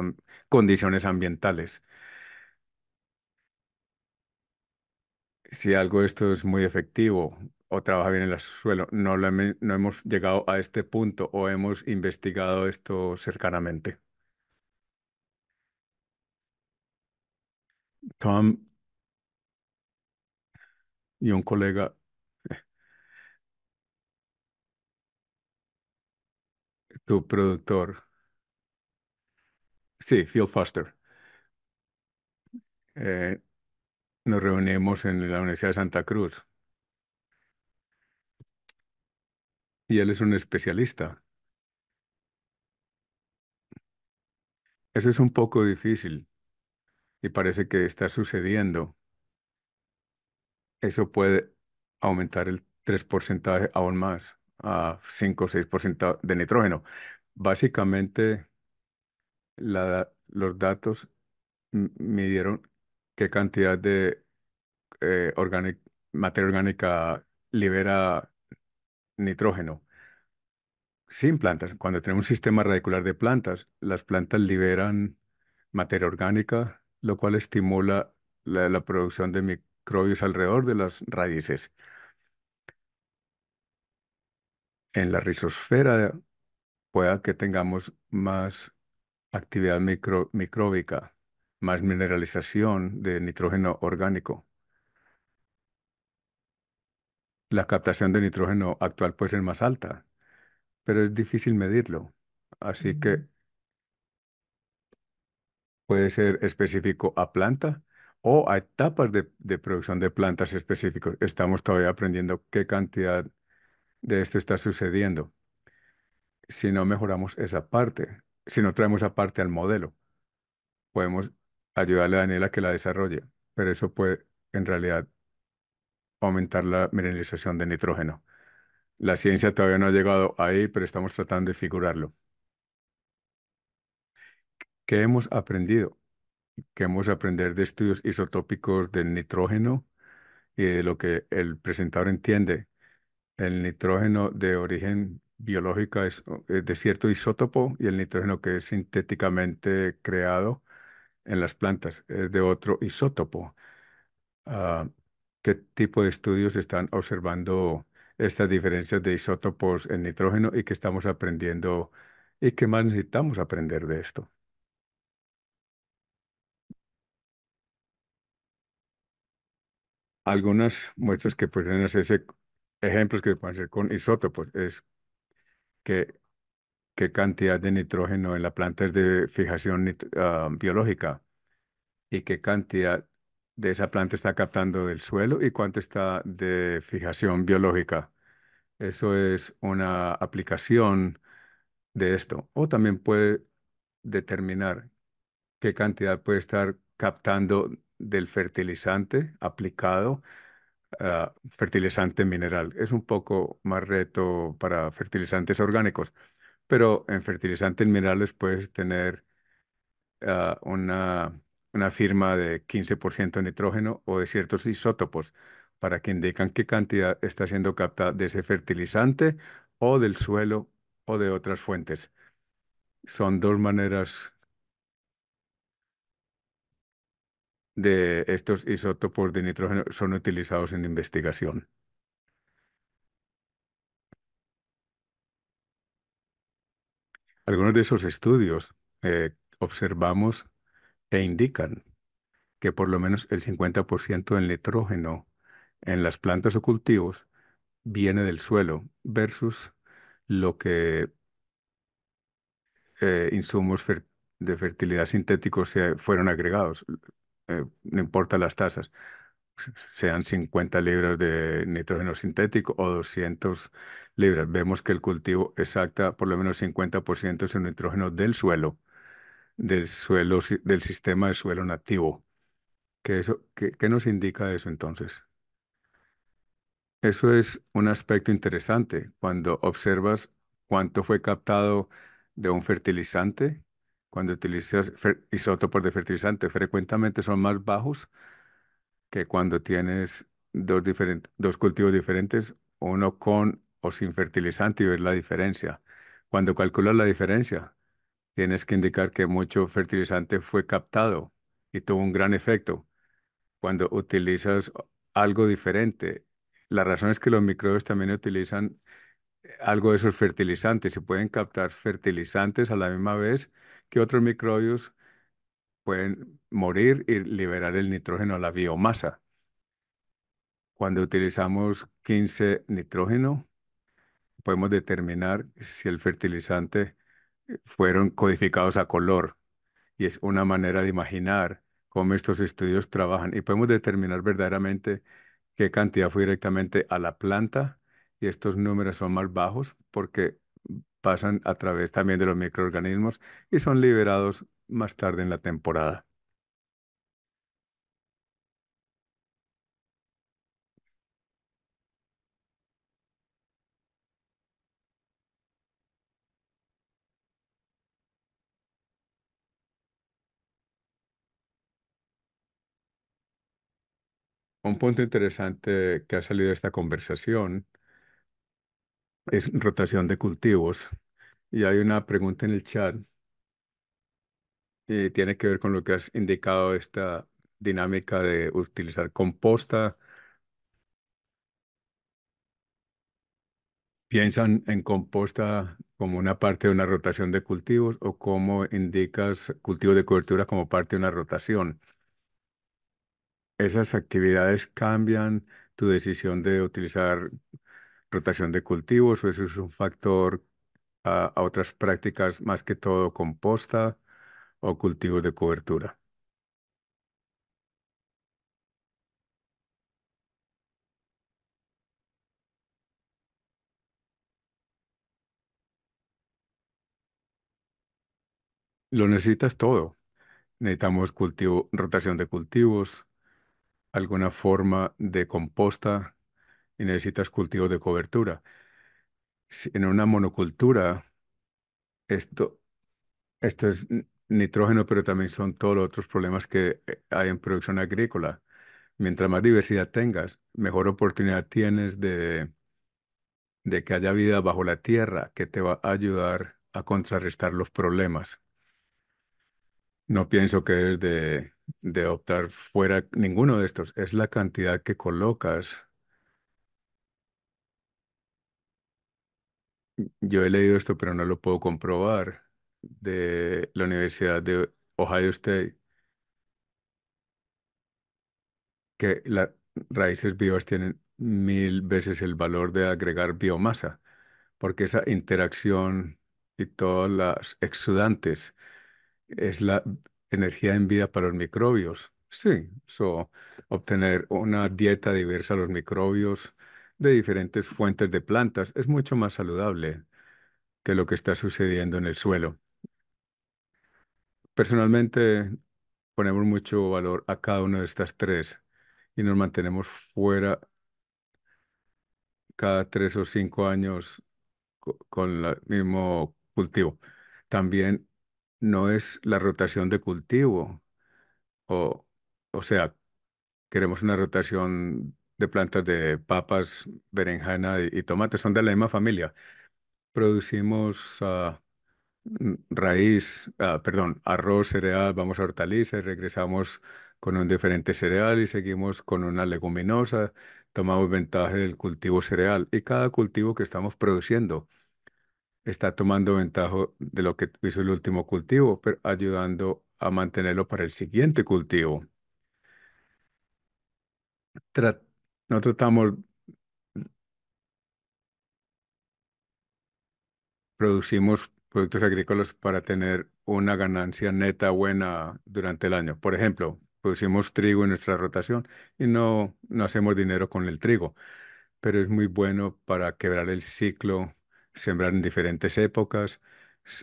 condiciones ambientales. Si algo de esto es muy efectivo o trabaja bien en el suelo, no, no hemos llegado a este punto o hemos investigado esto cercanamente. Tom y un colega, tu productor, sí, Phil Foster, eh, nos reunimos en la Universidad de Santa Cruz. Y él es un especialista. Eso es un poco difícil y parece que está sucediendo eso puede aumentar el 3% aún más, a 5 o 6% de nitrógeno. Básicamente, la, los datos midieron qué cantidad de eh, materia orgánica libera nitrógeno. Sin plantas, cuando tenemos un sistema radicular de plantas, las plantas liberan materia orgánica, lo cual estimula la, la producción de mi, microbios alrededor de las raíces. En la rizosfera pueda que tengamos más actividad micro, más mineralización de nitrógeno orgánico. La captación de nitrógeno actual puede ser más alta, pero es difícil medirlo. Así que mm. puede ser específico a planta o a etapas de, producción de plantas específicos. Estamos todavía aprendiendo qué cantidad de esto está sucediendo. Si no mejoramos esa parte, si no traemos esa parte al modelo, podemos ayudarle a Daniela a que la desarrolle, pero eso puede en realidad aumentar la mineralización de nitrógeno. La ciencia todavía no ha llegado ahí, pero estamos tratando de figurarlo. ¿Qué hemos aprendido? que hemos aprender de estudios isotópicos del nitrógeno y de lo que el presentador entiende. El nitrógeno de origen biológico es, de cierto isótopo y el nitrógeno que es sintéticamente creado en las plantas es de otro isótopo. Ah, ¿Qué tipo de estudios están observando estas diferencias de isótopos en nitrógeno y qué estamos aprendiendo y qué más necesitamos aprender de esto? Algunas muestras que pueden hacerse, ejemplos que pueden hacer con isótopos, es que qué cantidad de nitrógeno en la planta es de fijación ah, biológica y qué cantidad de esa planta está captando del suelo y cuánto está de fijación biológica. Eso es una aplicación de esto. O también puede determinar qué cantidad puede estar captando del fertilizante aplicado, ah, fertilizante mineral. Es un poco más reto para fertilizantes orgánicos, pero en fertilizantes minerales puedes tener ah, una, firma de 15% nitrógeno o de ciertos isótopos para que indican qué cantidad está siendo captada de ese fertilizante o del suelo o de otras fuentes. Son dos maneras de estos isótopos de nitrógeno son utilizados en investigación. Algunos de esos estudios eh, observamos e indican que por lo menos el 50% del nitrógeno en las plantas o cultivos viene del suelo versus lo que eh, insumos de fertilidad sintéticos se fueron agregados. Eh, no importa las tasas, sean 50 libras de nitrógeno sintético o 200 libras. Vemos que el cultivo exacta por lo menos 50% es el nitrógeno del suelo, del suelo, del sistema de suelo nativo. eso, qué nos indica eso entonces? Eso es un aspecto interesante cuando observas cuánto fue captado de un fertilizante cuando utilizas isótopos de fertilizante, frecuentemente son más bajos que cuando tienes dos, dos cultivos diferentes, uno con o sin fertilizante y ver la diferencia. Cuando calculas la diferencia, tienes que indicar que mucho fertilizante fue captado y tuvo un gran efecto. Cuando utilizas algo diferente, la razón es que los microbios también utilizan algo de esos fertilizantes y pueden captar fertilizantes a la misma vez que otros microbios pueden morir y liberar el nitrógeno a la biomasa. Cuando utilizamos 15 nitrógeno, podemos determinar si el fertilizante eh, fueron codificados a color. Y es una manera de imaginar cómo estos estudios trabajan. Y podemos determinar verdaderamente qué cantidad fue directamente a la planta y estos números son más bajos porque pasan a través también de los microorganismos y son liberados más tarde en la temporada. Un punto interesante que ha salido de esta conversación es rotación de cultivos. Y hay una pregunta en el chat. Y eh, tiene que ver con lo que has indicado esta dinámica de utilizar composta. ¿Piensan en composta como una parte de una rotación de cultivos o como indicas cultivos de cobertura como parte de una rotación? ¿Esas actividades cambian tu decisión de utilizar rotación de cultivos, o eso es un factor a, otras prácticas, más que todo composta o cultivos de cobertura. Lo necesitas todo. Necesitamos cultivo, rotación de cultivos, alguna forma de composta y necesitas cultivos de cobertura. En una monocultura, esto, esto es nitrógeno, pero también son todos los otros problemas que eh, hay en producción agrícola. Mientras más diversidad tengas, mejor oportunidad tienes de, que haya vida bajo la tierra que te va a ayudar a contrarrestar los problemas. No pienso que es de, de optar fuera ninguno de estos, es la cantidad que colocas yo he leído esto, pero no lo puedo comprobar, de la Universidad de Ohio State, que las raíces vivas tienen mil veces el valor de agregar biomasa, porque esa interacción y todas las exudantes es la energía en vida para los microbios. Sí, obtener una dieta diversa a los microbios de diferentes fuentes de plantas. Es mucho más saludable que lo que está sucediendo en el suelo. Personalmente ponemos mucho valor a cada una de estas tres y nos mantenemos fuera cada tres o cinco años con el mismo cultivo. También no es la rotación de cultivo, o, o sea, queremos una rotación de plantas de papas, berenjena y, y tomate, son de la misma familia. Producimos ah, mm, raíz, ah, perdón, arroz, cereal, vamos a hortalizas, regresamos con un diferente cereal y seguimos con una leguminosa, tomamos ventaja del cultivo cereal y cada cultivo que estamos produciendo está tomando ventaja de lo que hizo el último cultivo, pero ayudando a mantenerlo para el siguiente cultivo. Nosotros producimos productos agrícolas para tener una ganancia neta buena durante el año. Por ejemplo, producimos trigo en nuestra rotación y no, no hacemos dinero con el trigo, pero es muy bueno para quebrar el ciclo, sembrar en diferentes épocas,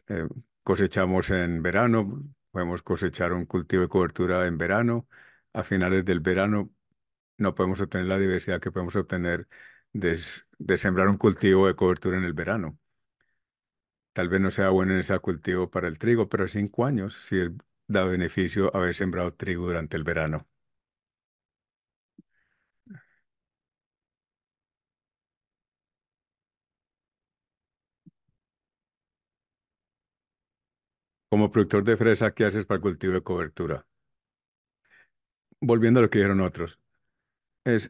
eh, cosechamos en verano, podemos cosechar un cultivo de cobertura en verano, a finales del verano no podemos obtener la diversidad que podemos obtener de, sembrar un cultivo de cobertura en el verano. Tal vez no sea bueno en ese cultivo para el trigo, pero cinco años sí da beneficio haber sembrado trigo durante el verano. Como productor de fresa, ¿qué haces para el cultivo de cobertura? Volviendo a lo que dijeron otros,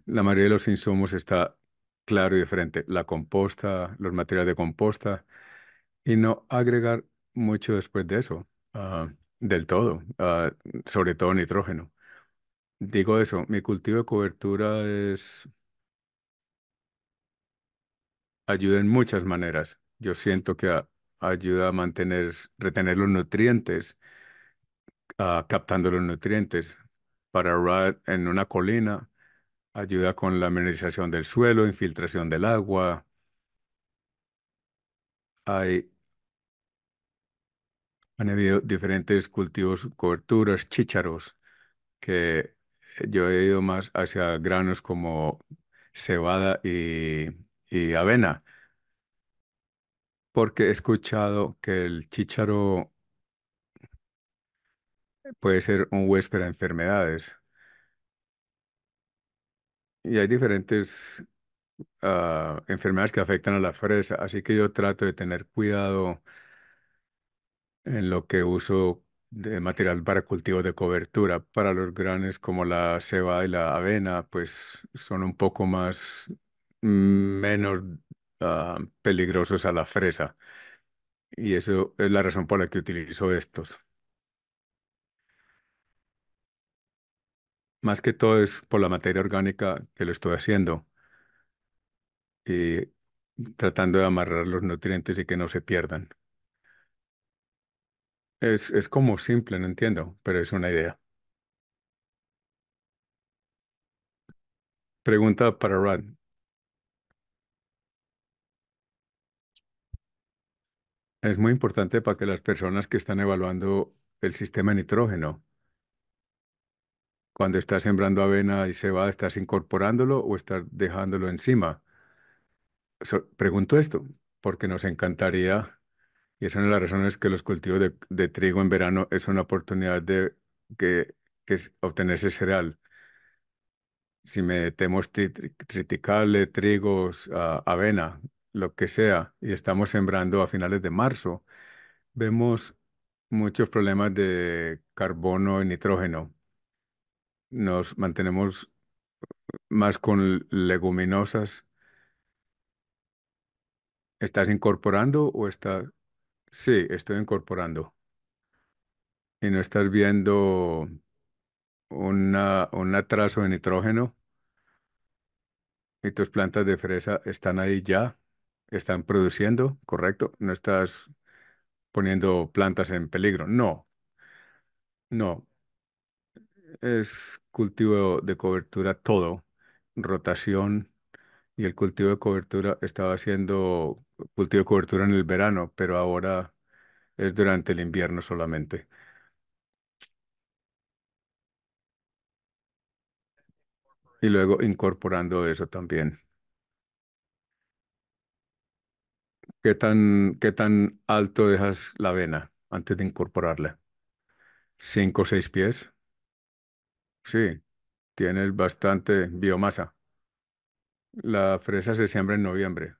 la mayoría de los insumos está claro y diferente. La composta, los materiales de composta, y no agregar mucho después de eso, ah, del todo, ah, sobre todo nitrógeno. Digo eso, mi cultivo de cobertura es... ayuda en muchas maneras. Yo siento que ayuda a mantener, retener los nutrientes, ah, captando los nutrientes. Para en una colina, ayuda con la mineralización del suelo, infiltración del agua. Hay han habido diferentes cultivos, coberturas, chícharos, que yo he ido más hacia granos como cebada y, y avena, porque he escuchado que el chícharo puede ser un huésped a enfermedades y hay diferentes ah, enfermedades que afectan a la fresa, así que yo trato de tener cuidado en lo que uso de material para cultivo de cobertura. Para los granes como la cebada y la avena, pues son un poco más menos ah, peligrosos a la fresa. Y eso es la razón por la que utilizo estos. más que todo es por la materia orgánica que lo estoy haciendo, y tratando de amarrar los nutrientes y que no se pierdan. Es, como simple, no entiendo, pero es una idea. Pregunta para Rod. Es muy importante para que las personas que están evaluando el sistema de nitrógeno cuando estás sembrando avena y se va, ¿estás incorporándolo o estás dejándolo encima? pregunto esto, porque nos encantaría, y es una de las razones que los cultivos de, trigo en verano es una oportunidad de que, obtener ese cereal. Si metemos triticale, trigos, ah, avena, lo que sea, y estamos sembrando a finales de marzo, vemos muchos problemas de carbono y nitrógeno nos mantenemos más con leguminosas. ¿Estás incorporando o está? Sí, estoy incorporando. ¿Y no estás viendo una, un atraso de nitrógeno? ¿Y tus plantas de fresa están ahí ya? ¿Están produciendo? ¿Correcto? ¿No estás poniendo plantas en peligro? No. No, es cultivo de cobertura todo, rotación y el cultivo de cobertura estaba haciendo cultivo de cobertura en el verano, pero ahora es durante el invierno solamente. Y luego incorporando eso también. ¿Qué tan, qué tan alto dejas la avena antes de incorporarla? ¿Cinco o seis pies? Sí, tienes bastante biomasa. La fresa se siembra en noviembre.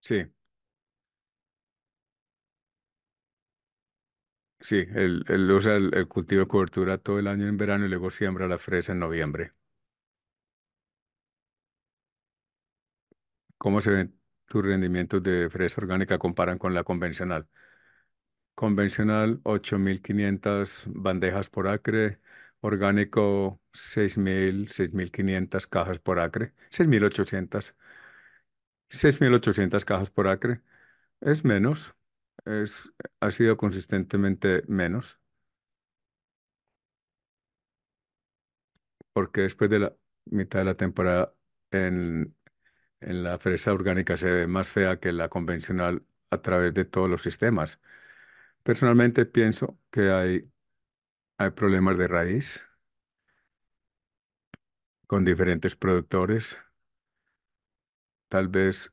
Sí, sí, él, usa el, el cultivo de cobertura todo el año en verano y luego siembra la fresa en noviembre. ¿Cómo se, ve? tus rendimientos de fresa orgánica comparan con la convencional. Convencional, 8.500 bandejas por acre. Orgánico, 6.000, 6.500 cajas por acre. 6.800. 6.800 cajas por acre. Es menos. Es, ha sido consistentemente menos. Porque después de la mitad de la temporada en en la fresa orgánica se ve más fea que la convencional a través de todos los sistemas. Personalmente pienso que hay, hay problemas de raíz con diferentes productores. Tal vez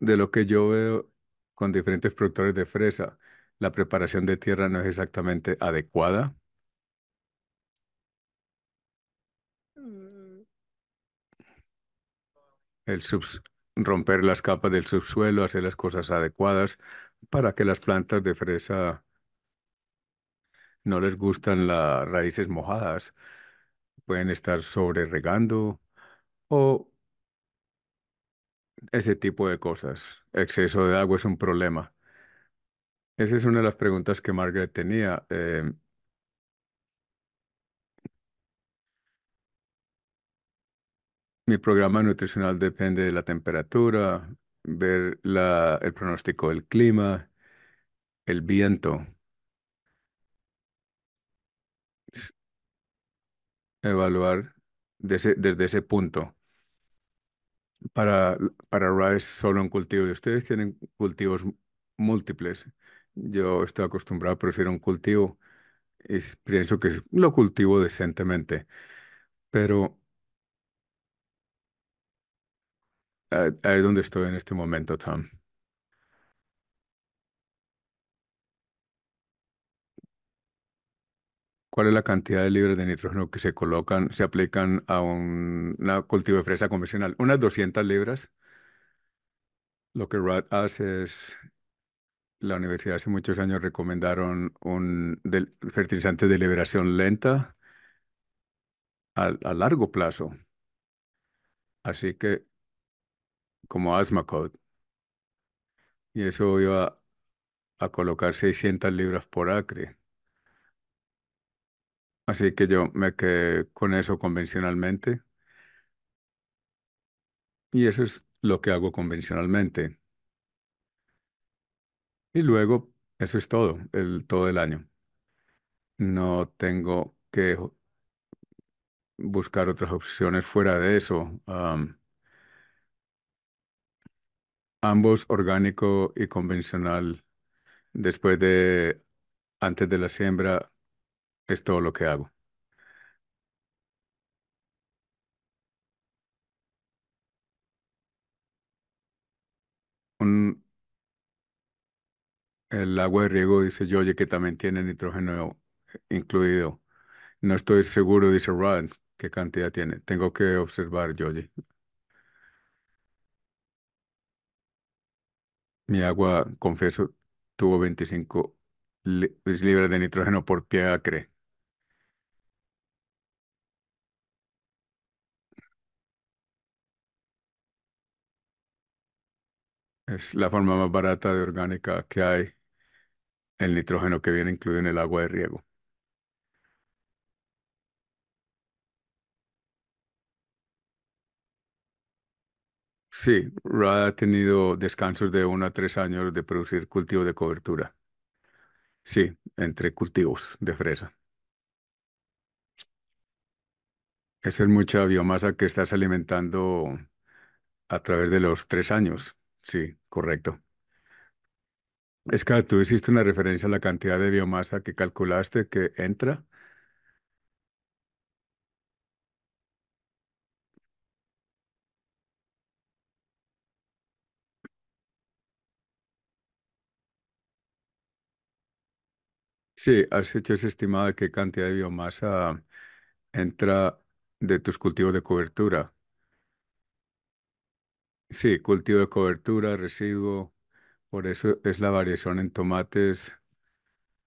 de lo que yo veo con diferentes productores de fresa, la preparación de tierra no es exactamente adecuada. Mm, el romper las capas del subsuelo, hacer las cosas adecuadas para que las plantas de fresa no les gustan las raíces mojadas. Pueden estar sobre regando o ese tipo de cosas. Exceso de agua es un problema. Esa es una de las preguntas que Margaret tenía. Eh, Mi programa nutricional depende de la temperatura, ver el pronóstico del clima, el viento. Evaluar desde, ese punto. Para, para Rice solo un cultivo y ustedes tienen cultivos múltiples. Yo estoy acostumbrado a producir un cultivo y pienso que lo cultivo decentemente. Pero ahí es donde estoy en este momento, Tom. ¿Cuál es la cantidad de libras de nitrógeno que se colocan, se aplican a un una cultivo de fresa convencional? Unas 200 libras. Lo que RAD hace es, la universidad hace muchos años recomendaron un fertilizante de liberación lenta a largo plazo. Así que como Asthma Code. Y eso iba a colocar 600 libras por acre. Así que yo me quedé con eso convencionalmente. Y eso es lo que hago convencionalmente. Y luego, eso es todo, el, todo el año. No tengo que buscar otras opciones fuera de eso ambos orgánico y convencional, después de, antes de la siembra, es todo lo que hago. Un, el agua de riego, dice Yoye, que también tiene nitrógeno incluido. No estoy seguro, dice Rod, qué cantidad tiene. Tengo que observar, Yoye. Mi agua, confieso, tuvo 25 pues, libras de nitrógeno por pie acre. Es la forma más barata de orgánica que hay, el nitrógeno que viene incluido en el agua de riego. Sí, ha tenido descansos de uno a tres años de producir cultivo de cobertura. Sí, entre cultivos de fresa. Esa es mucha biomasa que estás alimentando a través de los tres años. Sí, correcto. Es que ah, tú hiciste una referencia a la cantidad de biomasa que calculaste que entra Sí, has hecho esa estimada qué cantidad de biomasa entra de tus cultivos de cobertura. Sí, cultivo de cobertura, residuo, por eso es la variación en tomates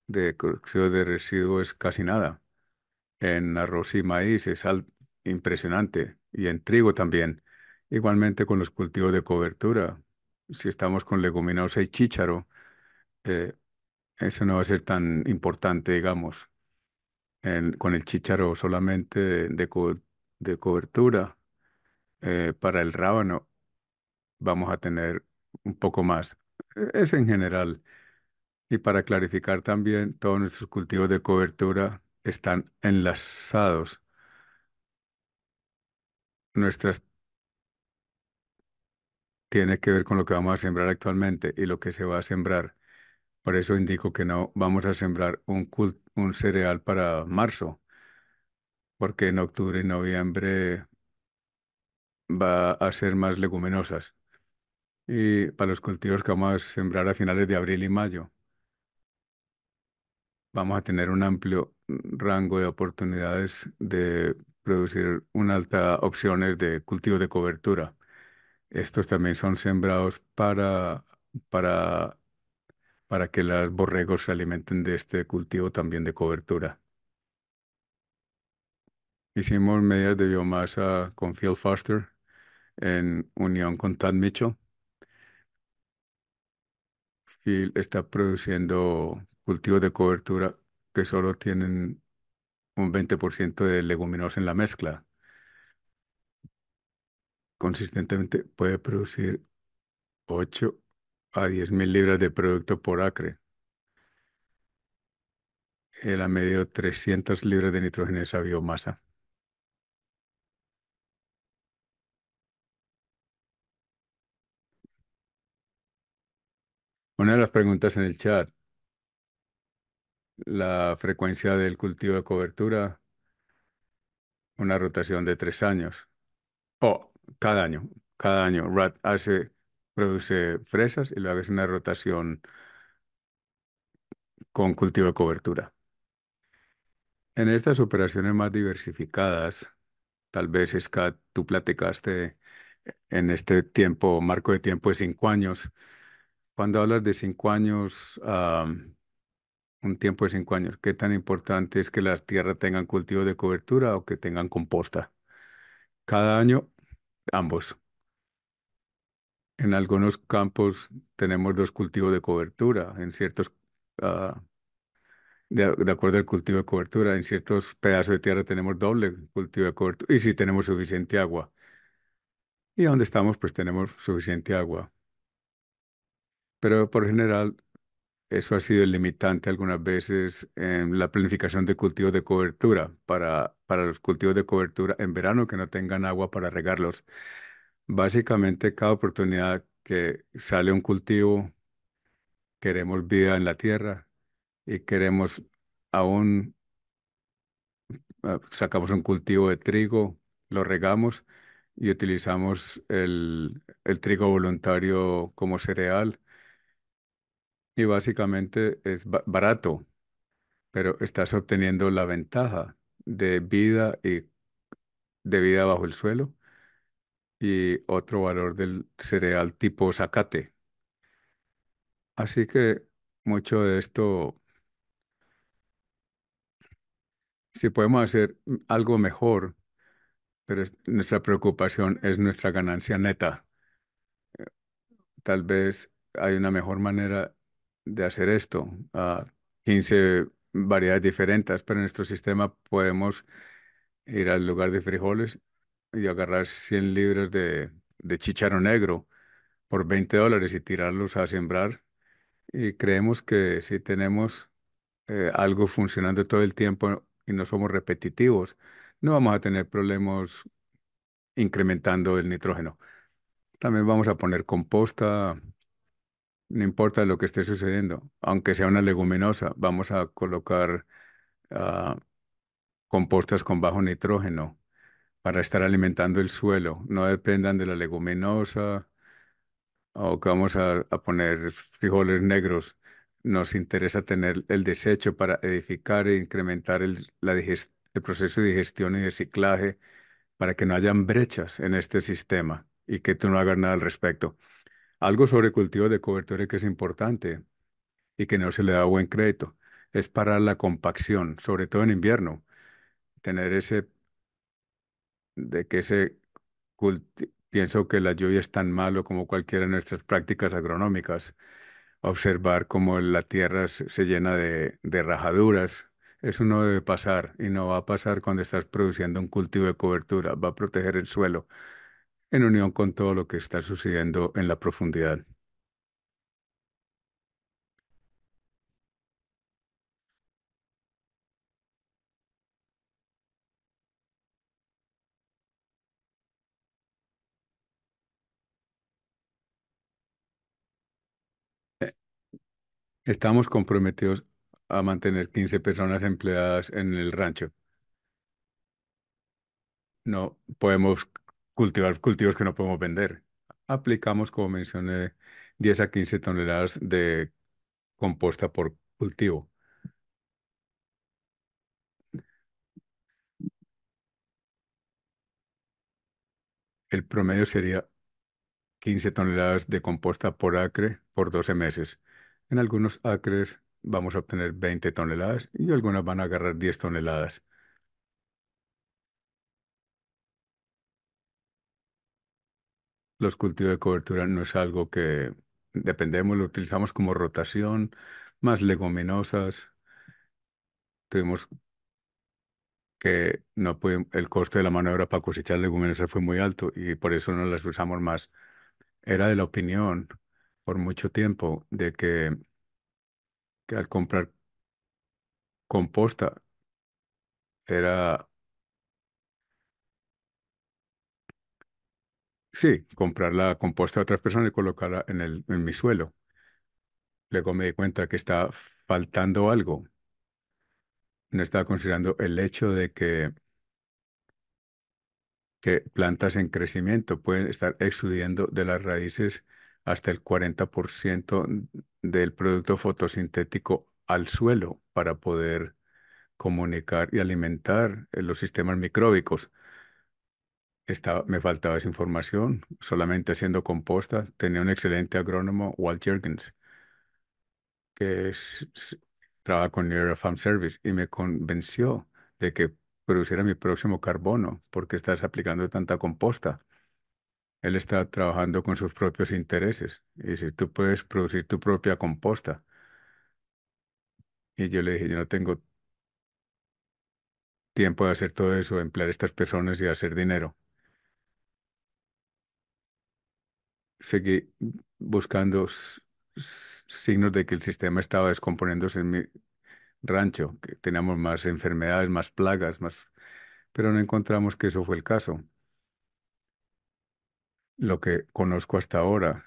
de cultivo de residuo es casi nada. En arroz y maíz es impresionante y en trigo también. Igualmente con los cultivos de cobertura. Si estamos con leguminosas y chícharo, eh, eso no va a ser tan importante, digamos, con el chícharo solamente de, cobertura. Eh, para el rábano vamos a tener un poco más. E-, es en general. Y para clarificar también, todos nuestros cultivos de cobertura están enlazados. Nuestras tiene que ver con lo que vamos a sembrar actualmente y lo que se va a sembrar por eso indico que no vamos a sembrar un, cereal para marzo, porque en octubre y noviembre va a ser más leguminosas. Y para los cultivos que vamos a sembrar a finales de abril y mayo, vamos a tener un amplio rango de oportunidades de producir una alta opciones de cultivo de cobertura. Estos también son sembrados para, para para que los borregos se alimenten de este cultivo también de cobertura. Hicimos medidas de biomasa con Phil Foster, en unión con Tad Mitchell. Field está produciendo cultivos de cobertura que solo tienen un 20% de leguminosas en la mezcla. Consistentemente puede producir 8 a 10.000 libras de producto por acre. Él ha medido 300 libras de nitrógeno en esa biomasa. Una de las preguntas en el chat. La frecuencia del cultivo de cobertura, una rotación de tres años. O oh, cada año, cada año. RAT hace produce fresas y luego es una rotación con cultivo de cobertura. En estas operaciones más diversificadas, tal vez Scott, tú platicaste en este tiempo, marco de tiempo de cinco años. Cuando hablas de cinco años, un tiempo de cinco años, ¿qué tan importante es que las tierras tengan cultivo de cobertura o que tengan composta? Cada año, ambos en algunos campos tenemos dos cultivos de cobertura, en ciertos, ah, de, acuerdo al cultivo de cobertura, en ciertos pedazos de tierra tenemos doble cultivo de cobertura y si tenemos suficiente agua. Y donde estamos, pues tenemos suficiente agua. Pero por general, eso ha sido limitante algunas veces en la planificación de cultivos de cobertura para, para los cultivos de cobertura en verano que no tengan agua para regarlos Básicamente, cada oportunidad que sale un cultivo, queremos vida en la tierra y queremos aún, ah, sacamos un cultivo de trigo, lo regamos y utilizamos el, el trigo voluntario como cereal. Y básicamente es barato, pero estás obteniendo la ventaja de vida y de vida bajo el suelo y otro valor del cereal tipo zacate. Así que mucho de esto, si podemos hacer algo mejor, pero nuestra preocupación es nuestra ganancia neta. Eh, tal vez hay una mejor manera de hacer esto, a 15 variedades diferentes, pero en nuestro sistema podemos ir al lugar de frijoles y agarrar 100 libras de, chicharo negro por 20 dólares y tirarlos a sembrar. Y creemos que si tenemos eh, algo funcionando todo el tiempo y no somos repetitivos, no vamos a tener problemas incrementando el nitrógeno. También vamos a poner composta, no importa lo que esté sucediendo, aunque sea una leguminosa, vamos a colocar ah, compostas con bajo nitrógeno para estar alimentando el suelo. No dependan de la leguminosa o que vamos a, poner frijoles negros. Nos interesa tener el desecho para edificar e incrementar el, proceso de digestión y reciclaje, para que no hayan brechas en este sistema y que tú no hagas nada al respecto. Algo sobre cultivo de cobertura que es importante y que no se le da buen crédito es para la compacción, sobre todo en invierno. Tener ese de que se pienso que la lluvia es tan malo como cualquiera de nuestras prácticas agronómicas. Observar cómo la tierra se llena de, de rajaduras, eso no debe pasar y no va a pasar cuando estás produciendo un cultivo de cobertura, va a proteger el suelo en unión con todo lo que está sucediendo en la profundidad. Estamos comprometidos a mantener 15 personas empleadas en el rancho. No podemos cultivar cultivos que no podemos vender. Aplicamos, como mencioné, 10 a 15 toneladas de composta por cultivo. El promedio sería 15 toneladas de composta por acre por 12 meses. En algunos acres vamos a obtener 20 toneladas y algunas van a agarrar 10 toneladas. Los cultivos de cobertura no es algo que dependemos, lo utilizamos como rotación, más leguminosas. Tuvimos que no el coste de la mano de obra para cosechar leguminosas fue muy alto y por eso no las usamos más. Era de la opinión por mucho tiempo de que, al comprar composta era... Sí, comprar la composta de otras personas y colocarla en, el, en mi suelo. Luego me di cuenta que está faltando algo. No estaba considerando el hecho de que, que plantas en crecimiento pueden estar exudiendo de las raíces hasta el 40% del producto fotosintético al suelo para poder comunicar y alimentar eh, los sistemas micróbicos. me faltaba esa información, solamente haciendo composta. Tenía un excelente agrónomo, Walt Jergens, que trabaja con Neurofarm Farm Service y me convenció de que produciera mi próximo carbono porque estás aplicando tanta composta él está trabajando con sus propios intereses. Y si tú puedes producir tu propia composta. Y yo le dije, yo no tengo tiempo de hacer todo eso, emplear estas personas y hacer dinero. Seguí buscando signos de que el sistema estaba descomponiéndose en mi rancho, que teníamos más enfermedades, más plagas, más... pero no encontramos que eso fue el caso lo que conozco hasta ahora,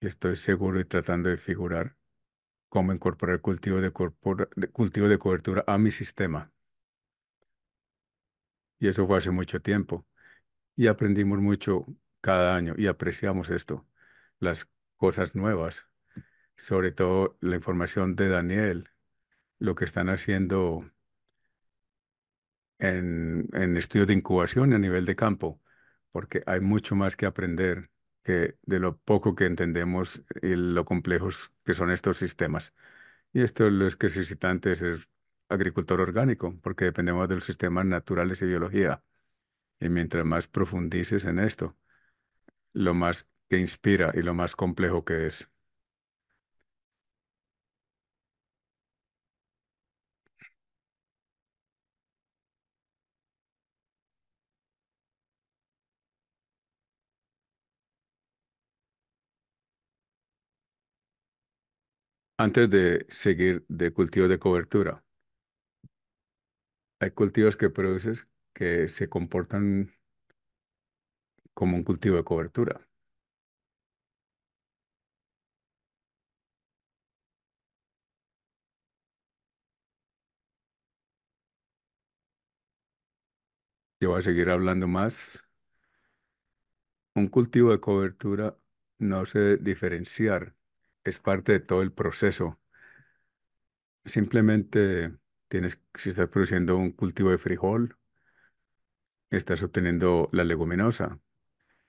estoy seguro y tratando de figurar cómo incorporar cultivo de, de cobertura a mi sistema. Y eso fue hace mucho tiempo. Y aprendimos mucho cada año y apreciamos esto, las cosas nuevas, sobre todo la información de Daniel, lo que están haciendo en, en estudios de incubación a nivel de campo porque hay mucho más que aprender que de lo poco que entendemos y eh, lo complejos que son estos sistemas. Y esto lo es que antes es agricultor orgánico, porque dependemos de los sistemas naturales y biología. Y mientras más profundices en esto, lo más que inspira y lo más complejo que es. Antes de seguir de cultivo de cobertura, hay cultivos que produces que se comportan como un cultivo de cobertura. Yo voy a seguir hablando más. Un cultivo de cobertura no se diferenciar es parte de todo el proceso. Simplemente tienes, si estás produciendo un cultivo de frijol, estás obteniendo la leguminosa.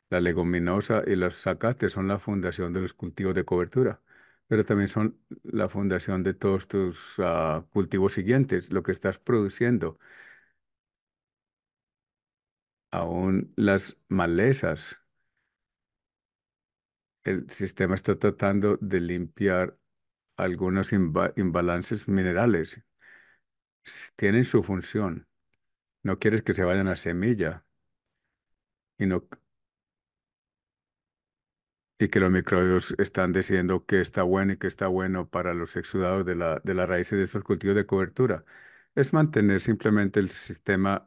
La leguminosa y los zacates son la fundación de los cultivos de cobertura, pero también son la fundación de todos tus ah, cultivos siguientes, lo que estás produciendo. Aún las malezas el sistema está tratando de limpiar algunos imbalances minerales. Tienen su función. No quieres que se vayan a semilla y, no, y que los microbios están diciendo que está bueno y que está bueno para los exudados de, la, de las raíces de estos cultivos de cobertura. Es mantener simplemente el sistema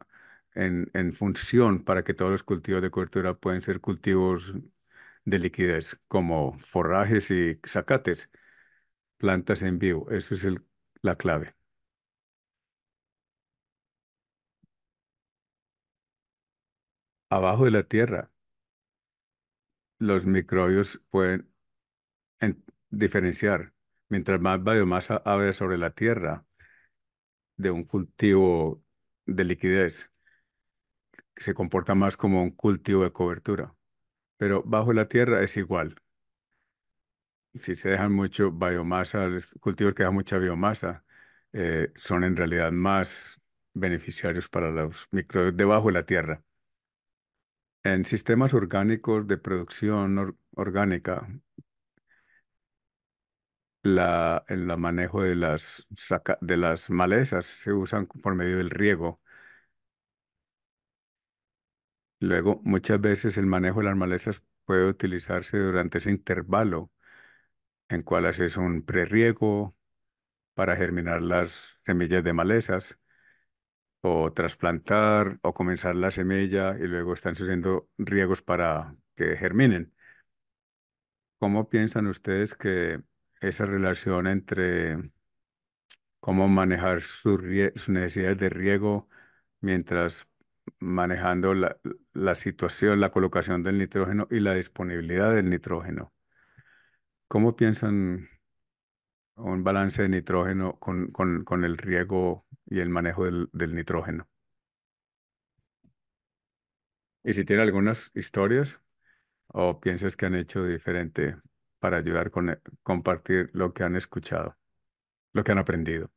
en, en función para que todos los cultivos de cobertura puedan ser cultivos de liquidez, como forrajes y zacates, plantas en vivo. Eso es la clave. Abajo de la tierra, los microbios pueden diferenciar. Mientras más biomasa abre sobre la tierra de un cultivo de liquidez, se comporta más como un cultivo de cobertura pero bajo la tierra es igual. Si se dejan mucho biomasa, los cultivos que dejan mucha biomasa eh, son en realidad más beneficiarios para los microbios debajo de la tierra. En sistemas orgánicos de producción orgánica, la, el manejo de las, de las malezas se usan por medio del riego Luego, muchas veces el manejo de las malezas puede utilizarse durante ese intervalo en cual haces un preriego para germinar las semillas de malezas o trasplantar o comenzar la semilla y luego están sucediendo riegos para que germinen. ¿Cómo piensan ustedes que esa relación entre cómo manejar sus, sus necesidades de riego mientras manejando la, situación, la colocación del nitrógeno y la disponibilidad del nitrógeno. ¿Cómo piensan un balance de nitrógeno con, el riego y el manejo del, del, nitrógeno? Y si tiene algunas historias o piensas que han hecho diferente para ayudar con compartir lo que han escuchado, lo que han aprendido.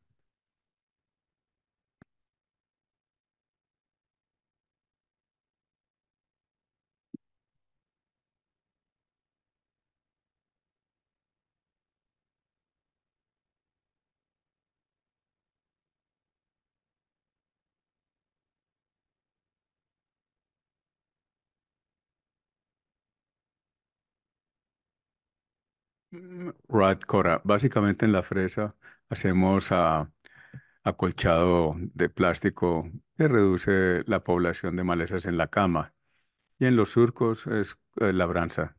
Right, Cora. Básicamente en la fresa hacemos a, ah, acolchado de plástico que reduce la población de malezas en la cama. Y en los surcos es eh, labranza.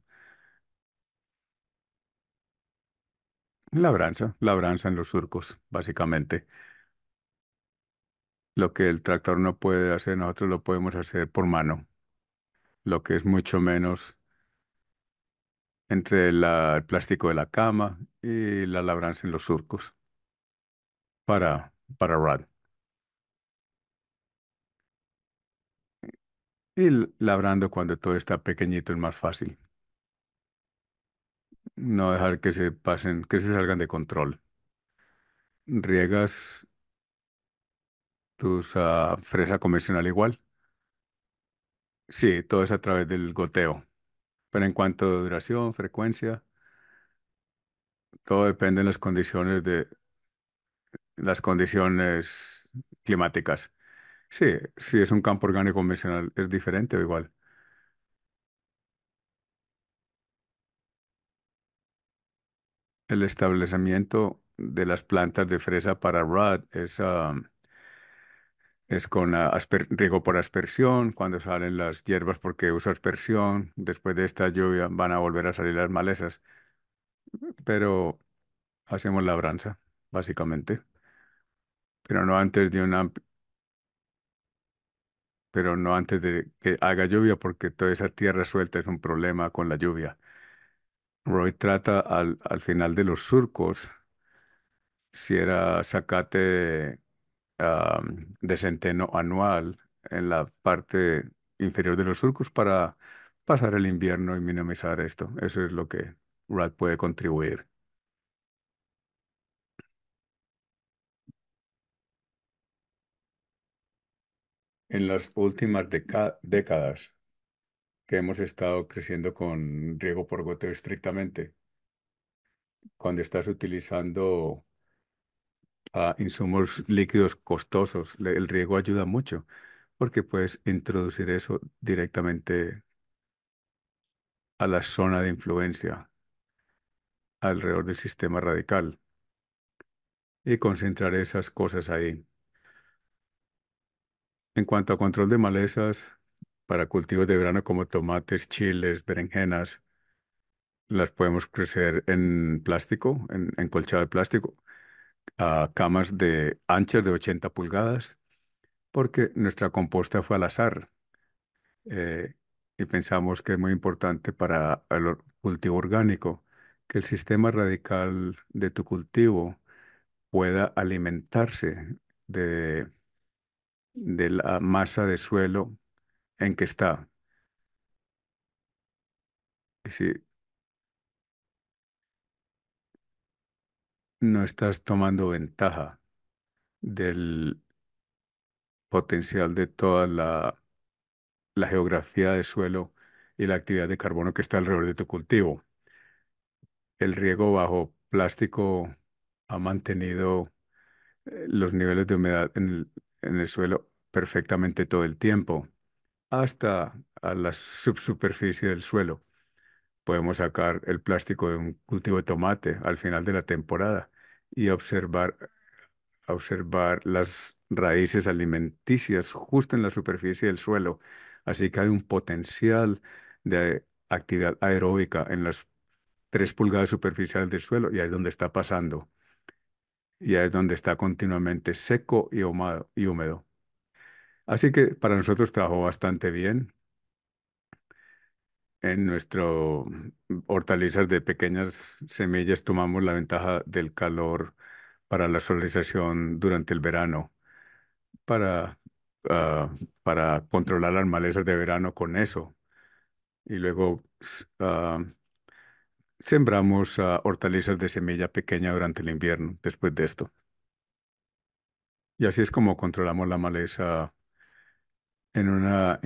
Labranza, labranza en los surcos, básicamente. Lo que el tractor no puede hacer, nosotros lo podemos hacer por mano, lo que es mucho menos entre el plástico de la cama y la labranza en los surcos para, para Rad. Y labrando cuando todo está pequeñito es más fácil. No dejar que se pasen, que se salgan de control. Riegas tus fresa convencional igual. Sí, todo es a través del goteo. Pero en cuanto a duración, frecuencia, todo depende de las condiciones de las condiciones climáticas. Sí, si es un campo orgánico convencional, es diferente o igual. El establecimiento de las plantas de fresa para rod es es con riego por aspersión, cuando salen las hierbas porque uso aspersión, después de esta lluvia van a volver a salir las malezas. Pero hacemos labranza, básicamente. Pero no antes de una pero no antes de que haga lluvia porque toda esa tierra suelta es un problema con la lluvia. Roy trata al, al final de los surcos, si era zacate de centeno anual en la parte inferior de los surcos para pasar el invierno y minimizar esto. Eso es lo que RAD puede contribuir. En las últimas décadas que hemos estado creciendo con riego por goteo estrictamente, cuando estás utilizando a insumos líquidos costosos. El riego ayuda mucho porque puedes introducir eso directamente a la zona de influencia alrededor del sistema radical y concentrar esas cosas ahí. En cuanto a control de malezas para cultivos de verano como tomates, chiles, berenjenas, las podemos crecer en plástico, en, en colchado de plástico a camas de anchas de 80 pulgadas porque nuestra composta fue al azar eh, y pensamos que es muy importante para el cultivo orgánico que el sistema radical de tu cultivo pueda alimentarse de, de la masa de suelo en que está. no estás tomando ventaja del potencial de toda la, geografía de suelo y la actividad de carbono que está alrededor de tu cultivo. El riego bajo plástico ha mantenido eh, los niveles de humedad en el, en el suelo perfectamente todo el tiempo, hasta a la subsuperficie del suelo. Podemos sacar el plástico de un cultivo de tomate al final de la temporada y observar, observar las raíces alimenticias justo en la superficie del suelo. Así que hay un potencial de actividad aeróbica en las tres pulgadas superficiales del suelo y ahí es donde está pasando. Y ahí es donde está continuamente seco y húmedo. Así que para nosotros trabajó bastante bien en nuestro hortalizas de pequeñas semillas tomamos la ventaja del calor para la solarización durante el verano, para, ah, para controlar las malezas de verano con eso. Y luego ah, sembramos ah, hortalizas de semilla pequeña durante el invierno, después de esto. Y así es como controlamos la maleza en una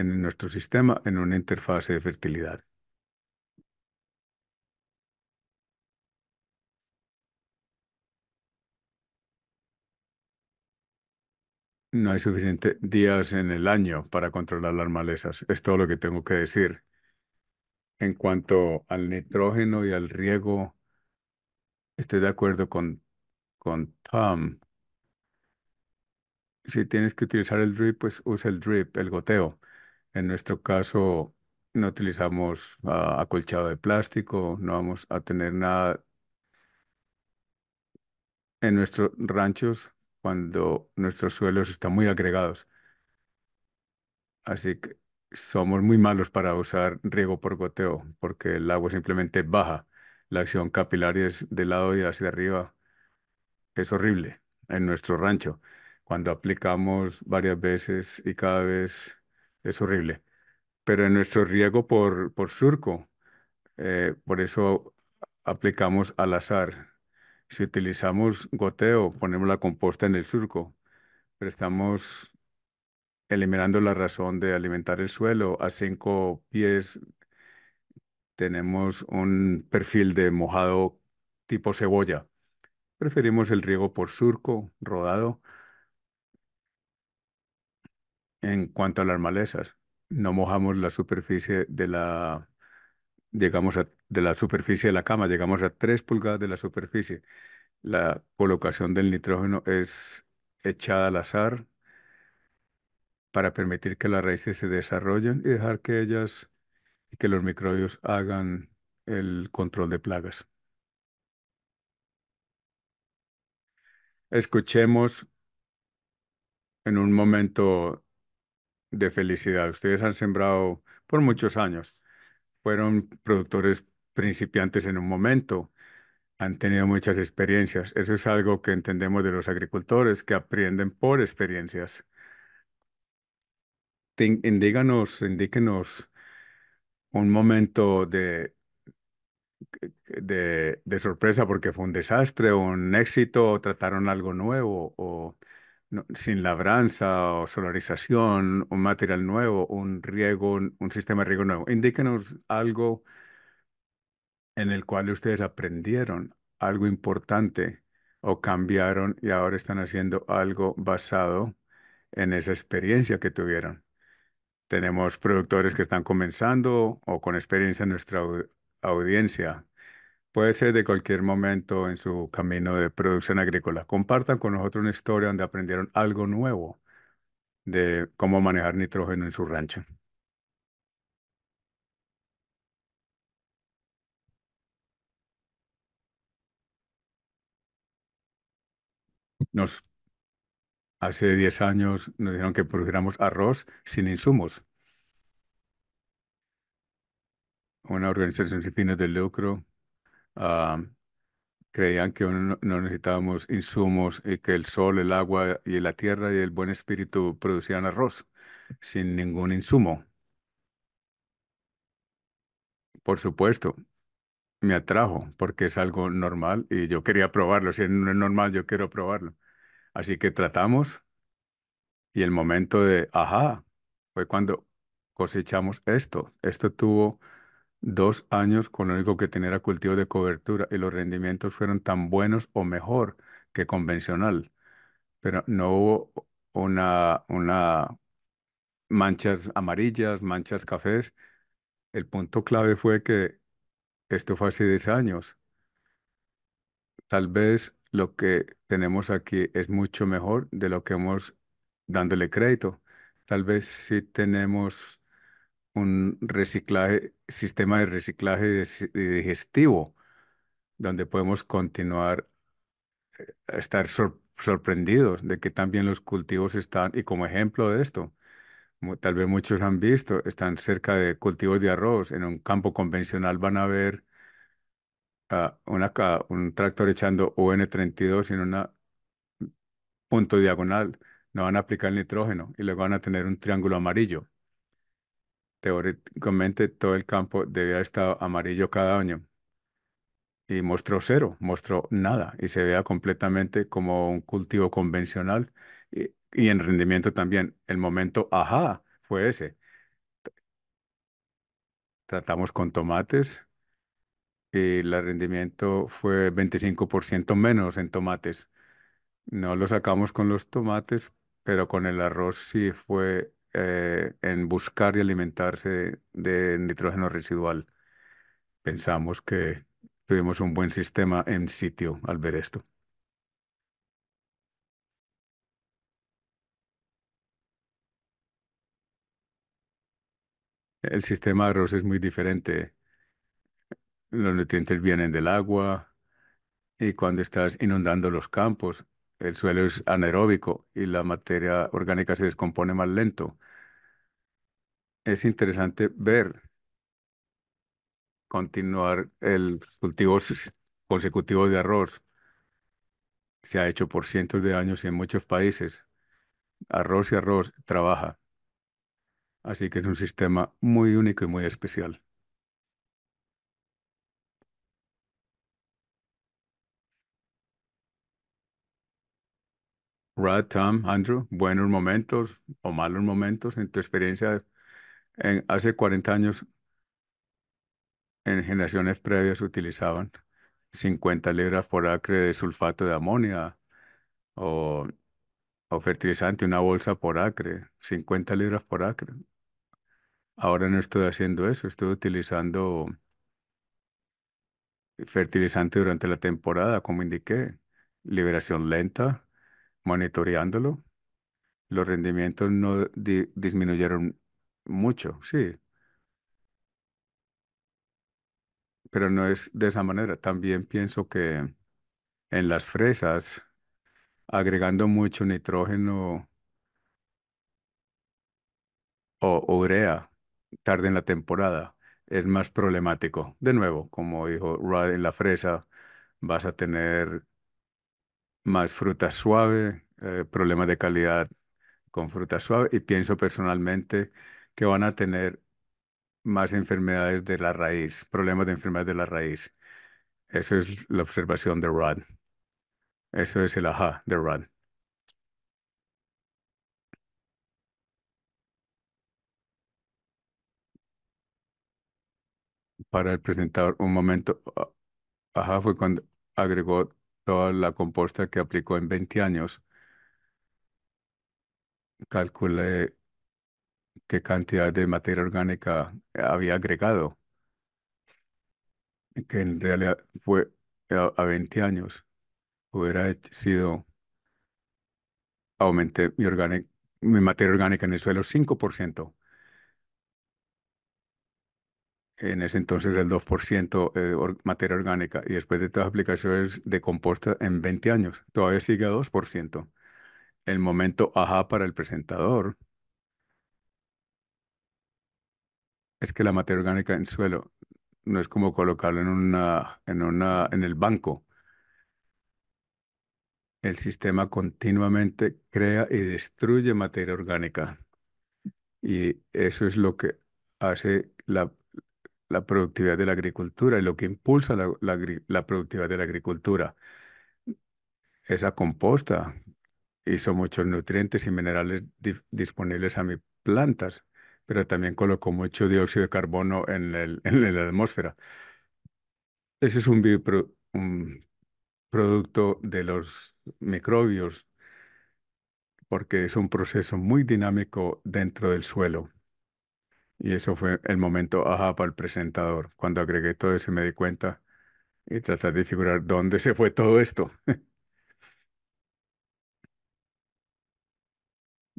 en nuestro sistema en una interfase de fertilidad. No hay suficientes días en el año para controlar las malezas. Es todo lo que tengo que decir. En cuanto al nitrógeno y al riego, estoy de acuerdo con, con Tom. Si tienes que utilizar el drip, pues usa el drip, el goteo. En nuestro caso, no utilizamos ah, acolchado de plástico, no vamos a tener nada. En nuestros ranchos, cuando nuestros suelos están muy agregados. Así que somos muy malos para usar riego por goteo, porque el agua simplemente baja. La acción capilar es de lado y hacia arriba. Es horrible en nuestro rancho. Cuando aplicamos varias veces y cada vez es horrible. Pero en nuestro riego por, surco, eh, por eso aplicamos al azar. Si utilizamos goteo, ponemos la composta en el surco, pero estamos eliminando la razón de alimentar el suelo. A cinco pies tenemos un perfil de mojado tipo cebolla. Preferimos el riego por surco, rodado, en cuanto a las malezas, no mojamos la superficie de la, llegamos de la superficie de la cama, llegamos a 3 pulgadas de la superficie. La colocación del nitrógeno es echada al azar para permitir que las raíces se desarrollen y dejar que ellas y que los microbios hagan el control de plagas. Escuchemos en un momento de felicidad. Ustedes han sembrado por muchos años. Fueron productores principiantes en un momento, han tenido muchas experiencias. Eso es algo que entendemos de los agricultores, que aprenden por experiencias. indíquenos un momento de, de, de sorpresa porque fue un desastre, o un éxito, o trataron algo nuevo, o sin labranza o solarización, un material nuevo, un riego, un, sistema de riego nuevo. Indíquenos algo en el cual ustedes aprendieron algo importante o cambiaron y ahora están haciendo algo basado en esa experiencia que tuvieron. Tenemos productores que están comenzando o con experiencia en nuestra audiencia Puede ser de cualquier momento en su camino de producción agrícola. Compartan con nosotros una historia donde aprendieron algo nuevo de cómo manejar nitrógeno en su rancho. Nos, hace 10 años nos dijeron que produjéramos arroz sin insumos. Una organización sin fines de lucro creían que no, no necesitábamos insumos y que el sol, el agua y la tierra y el buen espíritu producían arroz sin ningún insumo. Por supuesto, me atrajo porque es algo normal y yo quería probarlo. Si no es normal, yo quiero probarlo. Así que tratamos y el momento de, ajá, fue cuando cosechamos esto. Esto tuvo Dos años con lo único que tenía era cultivo de cobertura y los rendimientos fueron tan buenos o mejor que convencional, pero no hubo una, una manchas amarillas, manchas cafés. El punto clave fue que esto fue hace 10 años. Tal vez lo que tenemos aquí es mucho mejor de lo que hemos dándole crédito. Tal vez si tenemos un reciclaje, sistema de reciclaje digestivo, donde podemos continuar eh, a estar sorprendidos de que también los cultivos están, y como ejemplo de esto, tal vez muchos han visto, están cerca de cultivos de arroz, en un campo convencional van a ver un tractor echando UN32 en un punto diagonal, no van a aplicar nitrógeno y luego van a tener un triángulo amarillo Teóricamente todo el campo debía estar amarillo cada año y mostró cero, mostró nada y se vea completamente como un cultivo convencional y, y en rendimiento también. El momento, ajá, fue ese. Tratamos con tomates y el rendimiento fue 25% menos en tomates. No lo sacamos con los tomates, pero con el arroz sí fue eh, en buscar y alimentarse de nitrógeno residual. Pensamos que tuvimos un buen sistema en sitio al ver esto. El sistema de arroz es muy diferente. Los nutrientes vienen del agua y cuando estás inundando los campos, el suelo es anaeróbico y la materia orgánica se descompone más lento es interesante ver continuar el cultivo consecutivo de arroz. Se ha hecho por cientos de años en muchos países. Arroz y arroz trabaja. Así que es un sistema muy único y muy especial. Rad, Tom, Andrew, buenos momentos o malos momentos en tu experiencia hace 40 años, en generaciones previas utilizaban 50 libras por acre de sulfato de amonia o, fertilizante, una bolsa por acre, 50 libras por acre. Ahora no estoy haciendo eso, estoy utilizando fertilizante durante la temporada, como indiqué, liberación lenta, monitoreándolo. Los rendimientos no disminuyeron mucho, sí, pero no es de esa manera. También pienso que en las fresas, agregando mucho nitrógeno o urea tarde en la temporada, es más problemático. De nuevo, como dijo Rod, en la fresa vas a tener más fruta suave, eh, problemas de calidad con fruta suave y pienso personalmente que van a tener más enfermedades de la raíz, problemas de enfermedades de la raíz. Eso es la observación de Rod. Eso es el ajá de Rod. Para el presentador, un momento. Ah, ajá fue cuando agregó toda la composta que aplicó en 20 años. Calculé qué cantidad de materia orgánica había agregado, que en realidad fue a, 20 años, hubiera sido, aumenté mi, mi materia orgánica en el suelo 5%. En ese entonces el 2% eh, materia orgánica y después de todas las aplicaciones de composta en 20 años, todavía sigue a 2%. El momento ajá para el presentador Es que la materia orgánica en suelo no es como colocarlo en una, en una, en el banco. El sistema continuamente crea y destruye materia orgánica. Y eso es lo que hace la, productividad de la agricultura y lo que impulsa la, productividad de la agricultura. Esa composta hizo muchos nutrientes y minerales disponibles a mis plantas pero también colocó mucho dióxido de carbono en, la atmósfera. Ese es un, producto de los microbios, porque es un proceso muy dinámico dentro del suelo. Y eso fue el momento ajá para el presentador. Cuando agregué todo eso me di cuenta y traté de figurar dónde se fue todo esto.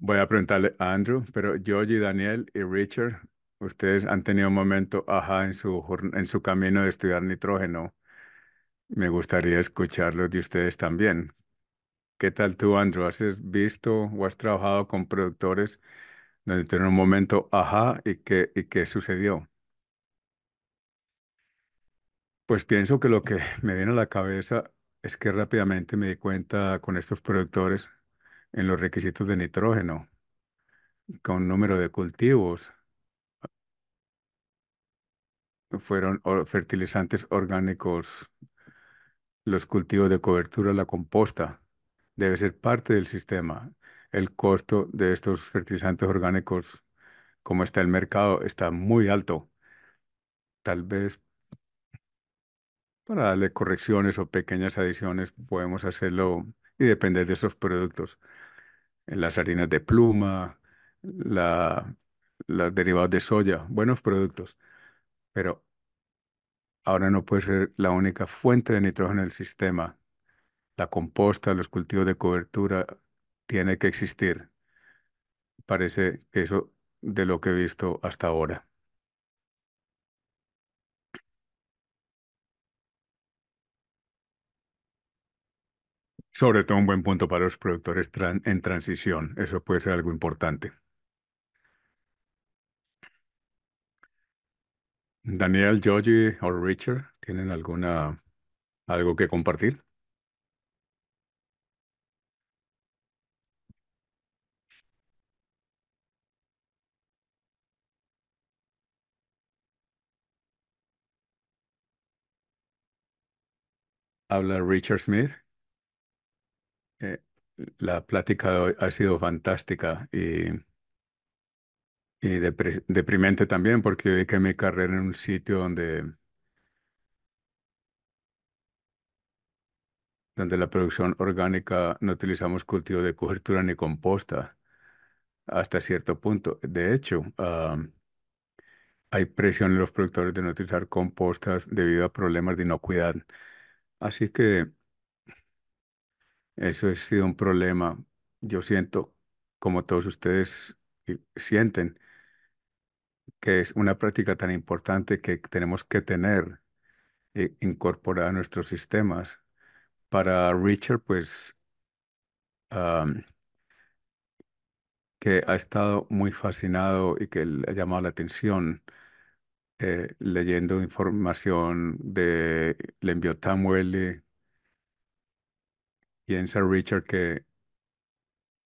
Voy a preguntarle a Andrew, pero Georgie, Daniel y Richard, ustedes han tenido un momento ajá en su, en su camino de estudiar nitrógeno. Me gustaría escucharlos de ustedes también. ¿Qué tal tú, Andrew? ¿Has visto o has trabajado con productores donde tuvo un momento ajá y qué, y qué sucedió? Pues pienso que lo que me viene a la cabeza es que rápidamente me di cuenta con estos productores en los requisitos de nitrógeno, con número de cultivos. Fueron fertilizantes orgánicos, los cultivos de cobertura, la composta. Debe ser parte del sistema. El costo de estos fertilizantes orgánicos, como está el mercado, está muy alto. Tal vez para darle correcciones o pequeñas adiciones podemos hacerlo y depender de esos productos. Las harinas de pluma, la, las derivadas de soya, buenos productos, pero ahora no puede ser la única fuente de nitrógeno en el sistema. La composta, los cultivos de cobertura, tiene que existir. Parece que eso de lo que he visto hasta ahora. Sobre todo un buen punto para los productores en transición. Eso puede ser algo importante. Daniel, Georgie o Richard, ¿tienen alguna algo que compartir? Habla Richard Smith. Eh, la plática de hoy ha sido fantástica y, deprimente también porque yo que mi carrera en un sitio donde, donde la producción orgánica no utilizamos cultivo de cobertura ni composta hasta cierto punto. De hecho, ah, hay presión en los productores de no utilizar compostas debido a problemas de inocuidad. Así que eso ha sido un problema. Yo siento, como todos ustedes eh, sienten, que es una práctica tan importante que tenemos que tener e eh, incorporar a nuestros sistemas. Para Richard, pues, que ha estado muy fascinado y que le ha llamado la atención eh, leyendo información de, le envió Tam Piensa Richard que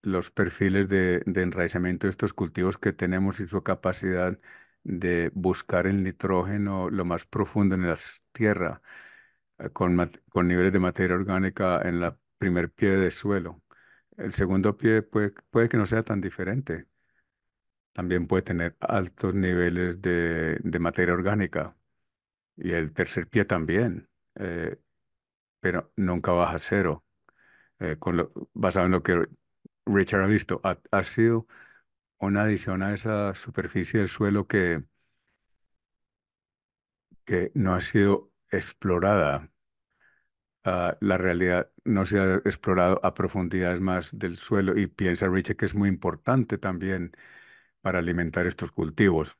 los perfiles de, enraizamiento de estos cultivos que tenemos y su capacidad de buscar el nitrógeno lo más profundo en la tierra, eh, con, niveles de materia orgánica en la primer pie de suelo. El segundo pie puede, que no sea tan diferente. También puede tener altos niveles de, materia orgánica. Y el tercer pie también, eh, pero nunca baja cero. Eh, con basado en lo que Richard ha visto, ha, sido una adición a esa superficie del suelo que, que no ha sido explorada. Ah, la realidad no se ha explorado a profundidades más del suelo y piensa Richard que es muy importante también para alimentar estos cultivos.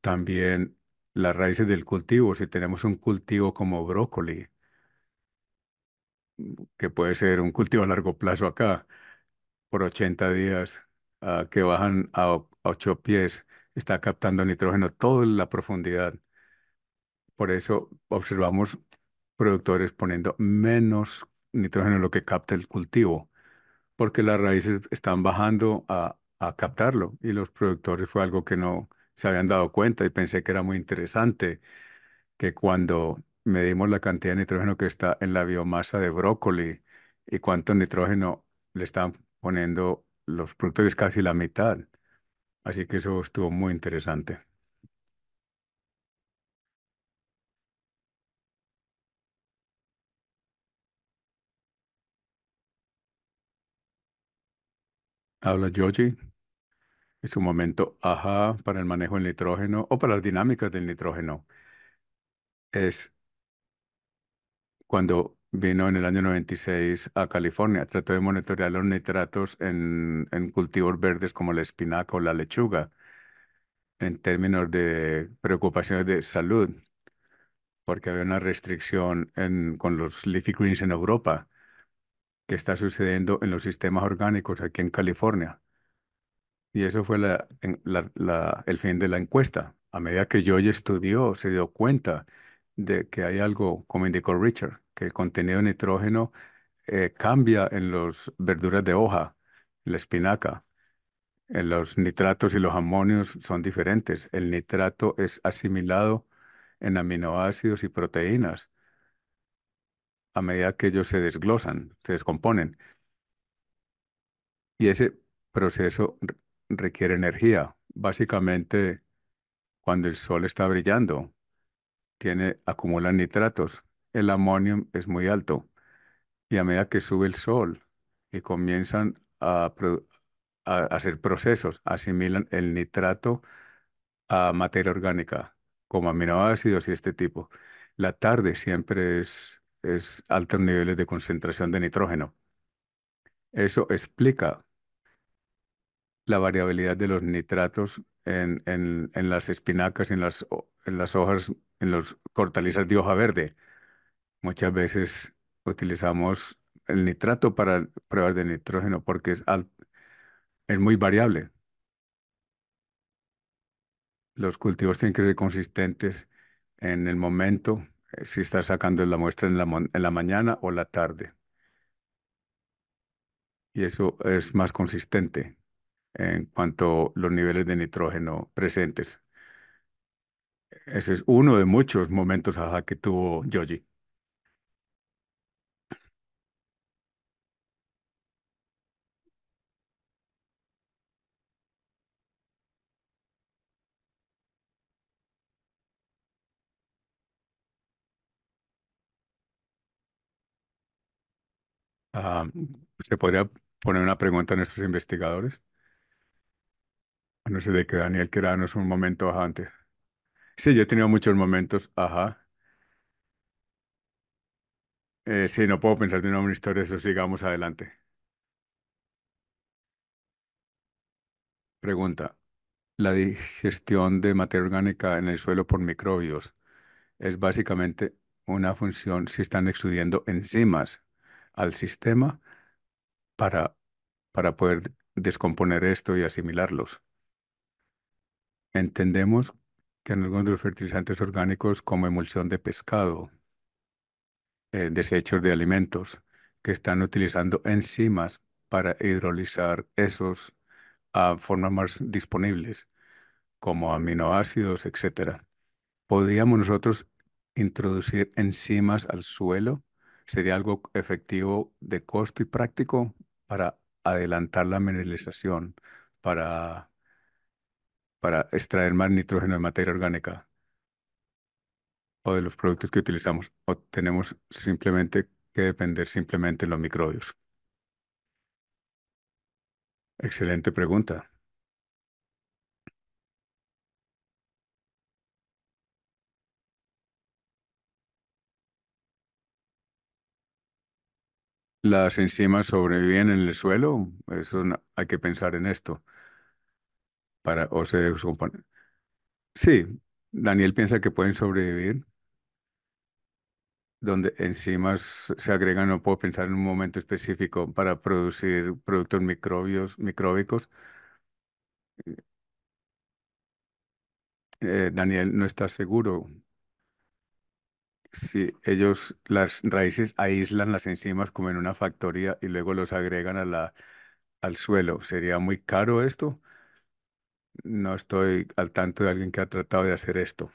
También las raíces del cultivo, si tenemos un cultivo como brócoli, que puede ser un cultivo a largo plazo acá, por 80 días, ah, que bajan a, ocho 8 pies, está captando nitrógeno toda la profundidad. Por eso observamos productores poniendo menos nitrógeno en lo que capta el cultivo, porque las raíces están bajando a, a captarlo y los productores fue algo que no se habían dado cuenta y pensé que era muy interesante que cuando medimos la cantidad de nitrógeno que está en la biomasa de brócoli y cuánto nitrógeno le están poniendo los productos, es casi la mitad. Así que eso estuvo muy interesante. Habla Joji. Es un momento, ajá, para el manejo del nitrógeno o para las dinámicas del nitrógeno. Es cuando vino en el año 96 a California. Trató de monitorear los nitratos en, en cultivos verdes como la espinaco o la lechuga en términos de preocupaciones de salud, porque había una restricción con los leafy greens en Europa que está sucediendo en los sistemas orgánicos aquí en California. Y eso fue la, el fin de la encuesta. A medida que Joy estudió, se dio cuenta de que hay algo, como indicó Richard, que el contenido de nitrógeno eh, cambia en las verduras de hoja, la espinaca. En los nitratos y los amonios son diferentes. El nitrato es asimilado en aminoácidos y proteínas a medida que ellos se desglosan, se descomponen. Y ese proceso requiere energía. Básicamente, cuando el sol está brillando, tiene, nitratos. El amonio es muy alto y a medida que sube el sol y comienzan a, hacer procesos, asimilan el nitrato a materia orgánica, como aminoácidos y este tipo. La tarde siempre es, altos niveles de concentración de nitrógeno. Eso explica la variabilidad de los nitratos en, en las espinacas y en las en las hojas, en los cortalizas de hoja verde. Muchas veces utilizamos el nitrato para pruebas de nitrógeno porque es, es muy variable. Los cultivos tienen que ser consistentes en el momento, eh, si estás sacando la muestra en la, en la mañana o la tarde. Y eso es más consistente en cuanto a los niveles de nitrógeno presentes. Ese es uno de muchos momentos que tuvo Yogi. Ah, ¿se podría poner una pregunta a nuestros investigadores? no sé de que Daniel querá un momento antes. Sí, yo he tenido muchos momentos, ajá. Eh, sí, no puedo pensar de una buena historia, eso sigamos adelante. Pregunta, ¿la digestión de materia orgánica en el suelo por microbios es básicamente una función si están exudiendo enzimas al sistema para, para poder descomponer esto y asimilarlos? Entendemos que en algunos de los fertilizantes orgánicos como emulsión de pescado, eh, desechos de alimentos, que están utilizando enzimas para hidrolizar esos a ah, formas más disponibles, como aminoácidos, etc. ¿Podríamos nosotros introducir enzimas al suelo? ¿Sería algo efectivo de costo y práctico para adelantar la mineralización, para para extraer más nitrógeno de materia orgánica o de los productos que utilizamos, o tenemos simplemente que depender simplemente de los microbios. Excelente pregunta. ¿Las enzimas sobreviven en el suelo? Eso hay que pensar en esto o se descompone. Sí, Daniel piensa que pueden sobrevivir, donde enzimas se agregan, no puedo pensar en un momento específico, para producir productos microbios, micróbicos. Eh, Daniel no está seguro si ellos, las raíces aíslan las enzimas como en una factoría y luego los agregan a la, al suelo. ¿Sería muy caro esto? no estoy al tanto de alguien que ha tratado de hacer esto.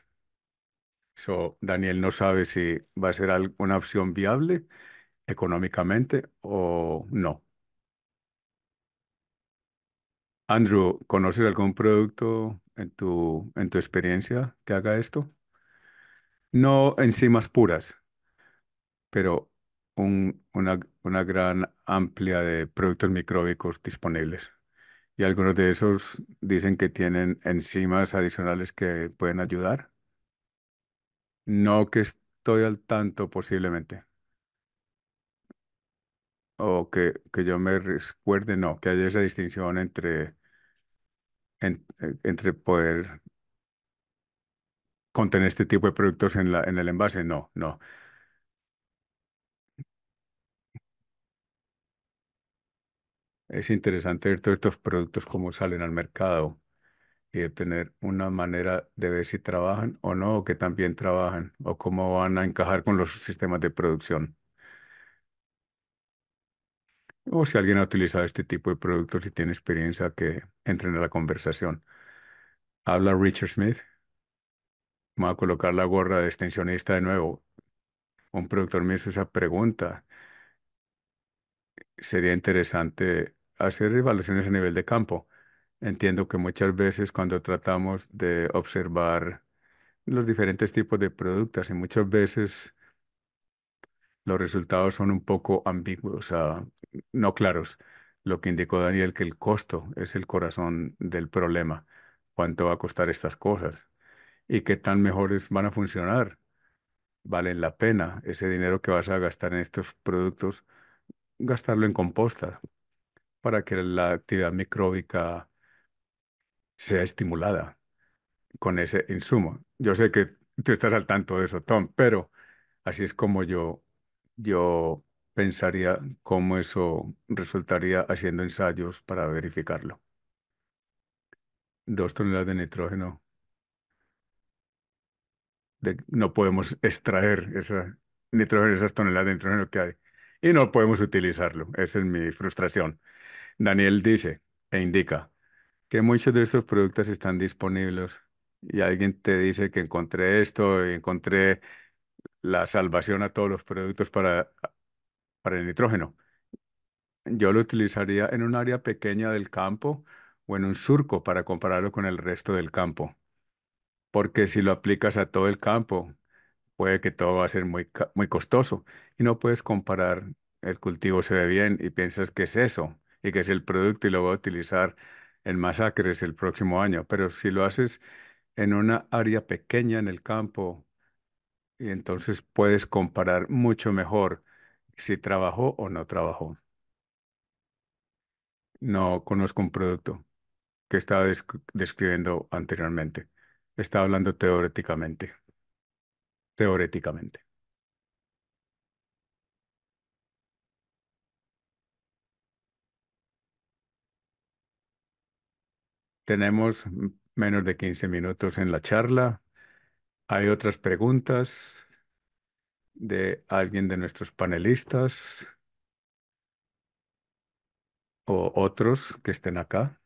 So, Daniel no sabe si va a ser una opción viable económicamente o no. Andrew, ¿conoces algún producto en tu, en tu experiencia que haga esto? No enzimas puras, pero una, una gran amplia de productos micróbicos disponibles. Y algunos de esos dicen que tienen enzimas adicionales que pueden ayudar. No que estoy al tanto posiblemente. O que, yo me recuerde, no, que haya esa distinción entre, eh, entre poder contener este tipo de productos la, en el envase. No, no. es interesante ver todos estos productos cómo salen al mercado y obtener una manera de ver si trabajan o no, o que también trabajan, o cómo van a encajar con los sistemas de producción. O si alguien ha utilizado este tipo de productos y tiene experiencia, que entren en la conversación. Habla Richard Smith. va a colocar la gorra de extensionista de nuevo. Un productor me hizo esa pregunta. Sería interesante hacer evaluaciones a nivel de campo. Entiendo que muchas veces cuando tratamos de observar los diferentes tipos de productos y muchas veces los resultados son un poco ambiguos, no claros. Lo que indicó Daniel que el costo es el corazón del problema. ¿Cuánto va a costar estas cosas? ¿Y qué tan mejores van a funcionar? ¿Valen la pena ese dinero que vas a gastar en estos productos? Gastarlo en composta, para que la actividad micróbica sea estimulada con ese insumo. Yo sé que tú estás al tanto de eso, Tom, pero así es como yo, yo pensaría cómo eso resultaría haciendo ensayos para verificarlo. Dos toneladas de nitrógeno. no podemos extraer esa, nitrógeno, esas toneladas de nitrógeno que hay y no podemos utilizarlo. Esa es mi frustración. Daniel dice e indica que muchos de estos productos están disponibles y alguien te dice que encontré esto y encontré la salvación a todos los productos para, el nitrógeno. Yo lo utilizaría en un área pequeña del campo o en un surco para compararlo con el resto del campo. Porque si lo aplicas a todo el campo, puede que todo va a ser muy, muy costoso y no puedes comparar el cultivo se ve bien y piensas que es eso que es el producto y lo voy a utilizar en masacres el próximo año. Pero si lo haces en una área pequeña en el campo, y entonces puedes comparar mucho mejor si trabajó o no trabajó. No conozco un producto que estaba describiendo anteriormente. Estaba hablando teóricamente. Teóricamente. Tenemos menos de 15 minutos en la charla. Hay otras preguntas de alguien de nuestros panelistas o otros que estén acá.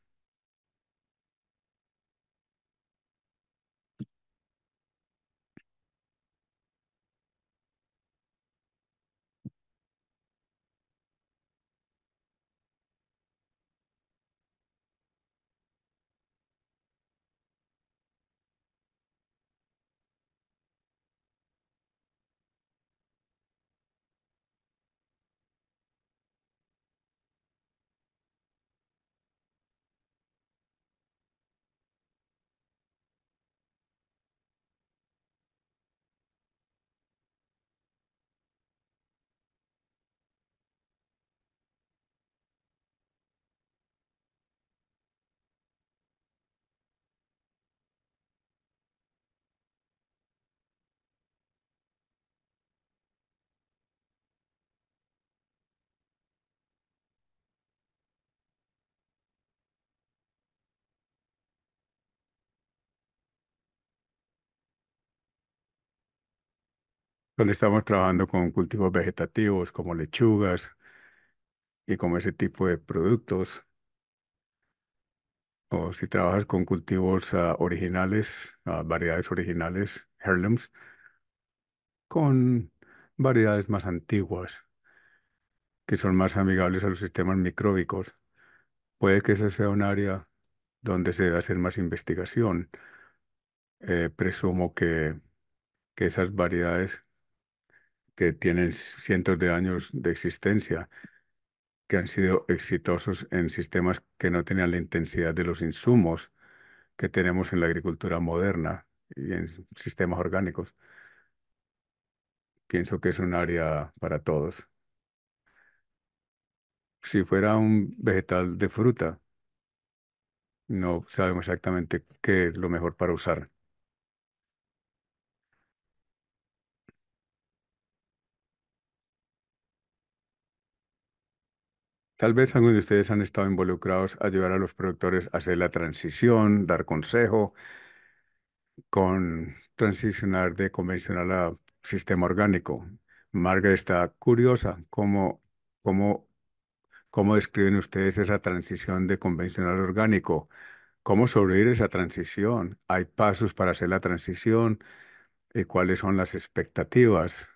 estamos trabajando con cultivos vegetativos como lechugas y como ese tipo de productos. O si trabajas con cultivos ah, originales, ah, variedades originales, heirlooms, con variedades más antiguas que son más amigables a los sistemas micróbicos. Puede que ese sea un área donde se debe hacer más investigación. Eh, presumo que, que esas variedades que tienen cientos de años de existencia, que han sido exitosos en sistemas que no tenían la intensidad de los insumos que tenemos en la agricultura moderna y en sistemas orgánicos. Pienso que es un área para todos. Si fuera un vegetal de fruta, no sabemos exactamente qué es lo mejor para usar. Tal vez algunos de ustedes han estado involucrados a ayudar a los productores a hacer la transición, dar consejo, con transicionar de convencional a sistema orgánico. Margaret está curiosa cómo, cómo, cómo describen ustedes esa transición de convencional a orgánico. ¿Cómo sobrevivir esa transición? ¿Hay pasos para hacer la transición? ¿Y cuáles son las expectativas?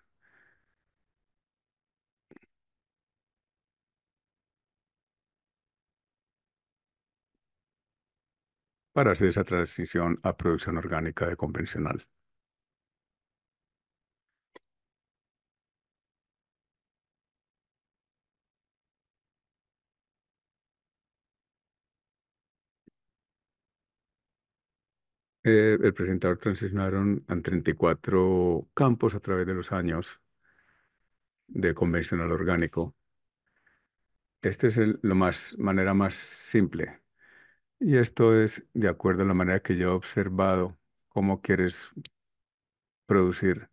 para hacer esa transición a producción orgánica de convencional. Eh, el presentador transicionaron en 34 campos a través de los años de convencional orgánico. Este es el, lo más, manera más simple y esto es de acuerdo a la manera que yo he observado cómo quieres producir.